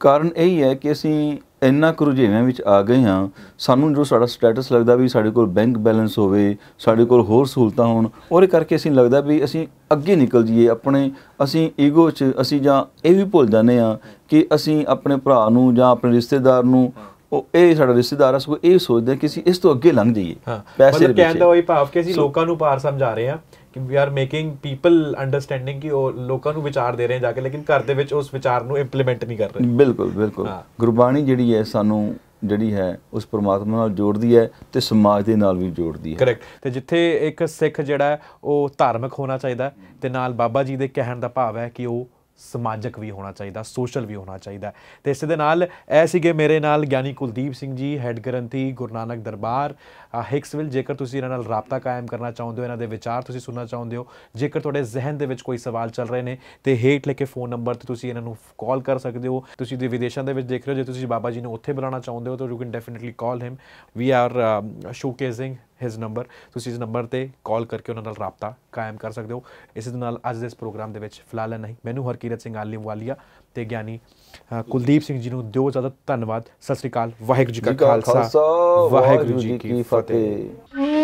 ਕਾਰਨ ਇਹ ਹੀ ਹੈ ਕਿ ਅਸੀਂ ਇੰਨਾ ਕੁ ਰੁਝੇਵਿਆਂ ਵਿੱਚ ਆ ਗਏ ਹਾਂ ਸਾਨੂੰ ਜੋ ਸਾਡਾ ਸਟੇਟਸ ਲੱਗਦਾ ਵੀ ਸਾਡੇ ਕੋਲ ਬੈਂਕ ਬੈਲੈਂਸ ਹੋਵੇ ਸਾਡੇ ਕੋਲ ਹੋਰ ਸਹੂਲਤਾਂ ਹੋਣ ਉਹਦੇ ਕਰਕੇ ਅਸੀਂ ਲੱਗਦਾ ਵੀ ਅਸੀਂ ਅੱਗੇ ਨਿਕਲ ਜਾਈਏ ਆਪਣੇ ਅਸੀਂ ਈਗੋ 'ਚ ਅਸੀਂ ਜਾਂ ਇਹ ਵੀ ਭੁੱਲ ਜਾਂਦੇ ਆ ਕਿ ਅਸੀਂ ਆਪਣੇ ਭਰਾ ਨੂੰ ਜਾਂ ਆਪਣੇ ਰਿਸ਼ਤੇਦਾਰ ਨੂੰ ਉਹ ਇਹ ਸਾਡਾ ਰਿਸ਼ਤੇਦਾਰ ਆ ਸੋ ਇਹ ਸੋਚਦੇ ਕਿ ਅਸੀਂ ਇਸ ਤੋਂ ਅੱਗੇ ਲੰਘ ਜਾਈਏ ਪੈਸੇ ਦੇ ਕਹਿੰਦਾ ਉਹ ਹੀ ਭਾਵ ਕਿ ਅਸੀਂ ਲੋਕਾਂ ਨੂੰ ਪਾਰ ਸਮਝਾ ਰਹੇ ਆ ਕਿ we are making people understanding ਕਿ ਉਹ ਲੋਕਾਂ ਨੂੰ ਵਿਚਾਰ ਦੇ ਰਹੇ ਜਾ ਕੇ ਲੇਕਿਨ ਘਰ ਦੇ ਵਿੱਚ ਉਸ ਵਿਚਾਰ ਨੂੰ ਇੰਪਲੀਮੈਂਟ ਨਹੀਂ ਕਰ ਰਹੇ ਬਿਲਕੁਲ ਬਿਲਕੁਲ ਗੁਰਬਾਣੀ ਜਿਹੜੀ ਹੈ ਸਾਨੂੰ ਜਿਹੜੀ ਹੈ ਉਸ ਪਰਮਾਤਮਾ ਨਾਲ ਜੋੜਦੀ ਹੈ ਤੇ ਸਮਾਜ ਦੇ ਨਾਲ ਵੀ ਜੋੜਦੀ ਹੈ ਕਰੈਕਟ ਤੇ ਜਿੱਥੇ ਇੱਕ ਸਿੱਖ ਜਿਹੜਾ ਉਹ ਧਾਰਮਿਕ ਹੋਣਾ ਚਾਹੀਦਾ ਤੇ ਨਾਲ ਬਾਬਾ ਜੀ ਦੇ ਕਹਿਣ ਦਾ ਭਾਵ ਹੈ ਕਿ ਉਹ ਸਮਾਜਿਕ ਵੀ ਹੋਣਾ ਚਾਹੀਦਾ ਸੋਸ਼ਲ ਵੀ ਹੋਣਾ ਚਾਹੀਦਾ ਤੇ ਇਸ ਦੇ ਨਾਲ ਐ ਸੀਗੇ ਮੇਰੇ ਨਾਲ ਗਿਆਨੀ ਕੁਲਦੀਪ ਸਿੰਘ ਜੀ ਹੈੱਡ ਗ੍ਰੰਥੀ ਗੁਰੂ ਨਾਨਕ ਦਰਬਾਰ ਹਿਕਸਵਿਲ ਜੇਕਰ ਤੁਸੀਂ ਇਹਨਾਂ ਨਾਲ ਰابطਾ ਕਾਇਮ ਕਰਨਾ ਚਾਹੁੰਦੇ ਹੋ ਇਹਨਾਂ ਦੇ ਵਿਚਾਰ ਤੁਸੀਂ ਸੁਣਨਾ ਚਾਹੁੰਦੇ ਹੋ ਜੇਕਰ ਤੁਹਾਡੇ ਜ਼ਿਹਨ ਦੇ ਵਿੱਚ ਕੋਈ ਸਵਾਲ ਚੱਲ ਰਹੇ ਨੇ ਤੇ ਹੇਠ ਲਿਖੇ ਫੋਨ ਨੰਬਰ ਤੇ ਤੁਸੀਂ ਇਹਨਾਂ ਨੂੰ ਕਾਲ ਕਰ ਸਕਦੇ ਹੋ ਤੁਸੀਂ ਦੇ ਵਿਦੇਸ਼ਾਂ ਦੇ ਵਿੱਚ ਦੇਖ ਰਹੇ ਹੋ ਜੇ ਤੁਸੀਂ ਬਾਬਾ ਜੀ ਨੂੰ ਉੱਥੇ ਬੁਲਾਉਣਾ ਚਾਹੁੰਦੇ ਹੋ ਤਾਂ you can definitely call him we are showcasing his number ਤੁਸੀਂ ਇਸ ਨੰਬਰ ਤੇ ਕਾਲ ਕਰਕੇ ਉਹਨਾਂ ਨਾਲ ਰਾਬਤਾ ਕਾਇਮ ਕਰ ਸਕਦੇ ਹੋ ਇਸੇ ਦੇ ਨਾਲ ਅੱਜ ਦੇ ਇਸ ਪ੍ਰੋਗਰਾਮ ਦੇ ਵਿੱਚ ਫਿਲਹਾਲ ਨਹੀਂ ਮੈਨੂੰ ਹਰਕੀਰਤ ਸਿੰਘ ਆਲੀਵਾਲੀਆ ਤੇ ਗਿਆਨੀ ਕੁਲਦੀਪ ਸਿੰਘ ਜੀ ਨੂੰ ਦਿਓ ਜ਼ਿਆਦਾ ਧੰਨਵਾਦ ਸਤਿ ਸ੍ਰੀ ਅਕਾਲ ਵਾਹਿਗੁਰੂ ਜੀ ਕਾ ਖਾਲਸਾ ਵਾਹਿਗੁਰੂ ਜੀ ਕੀ ਫਤਿਹ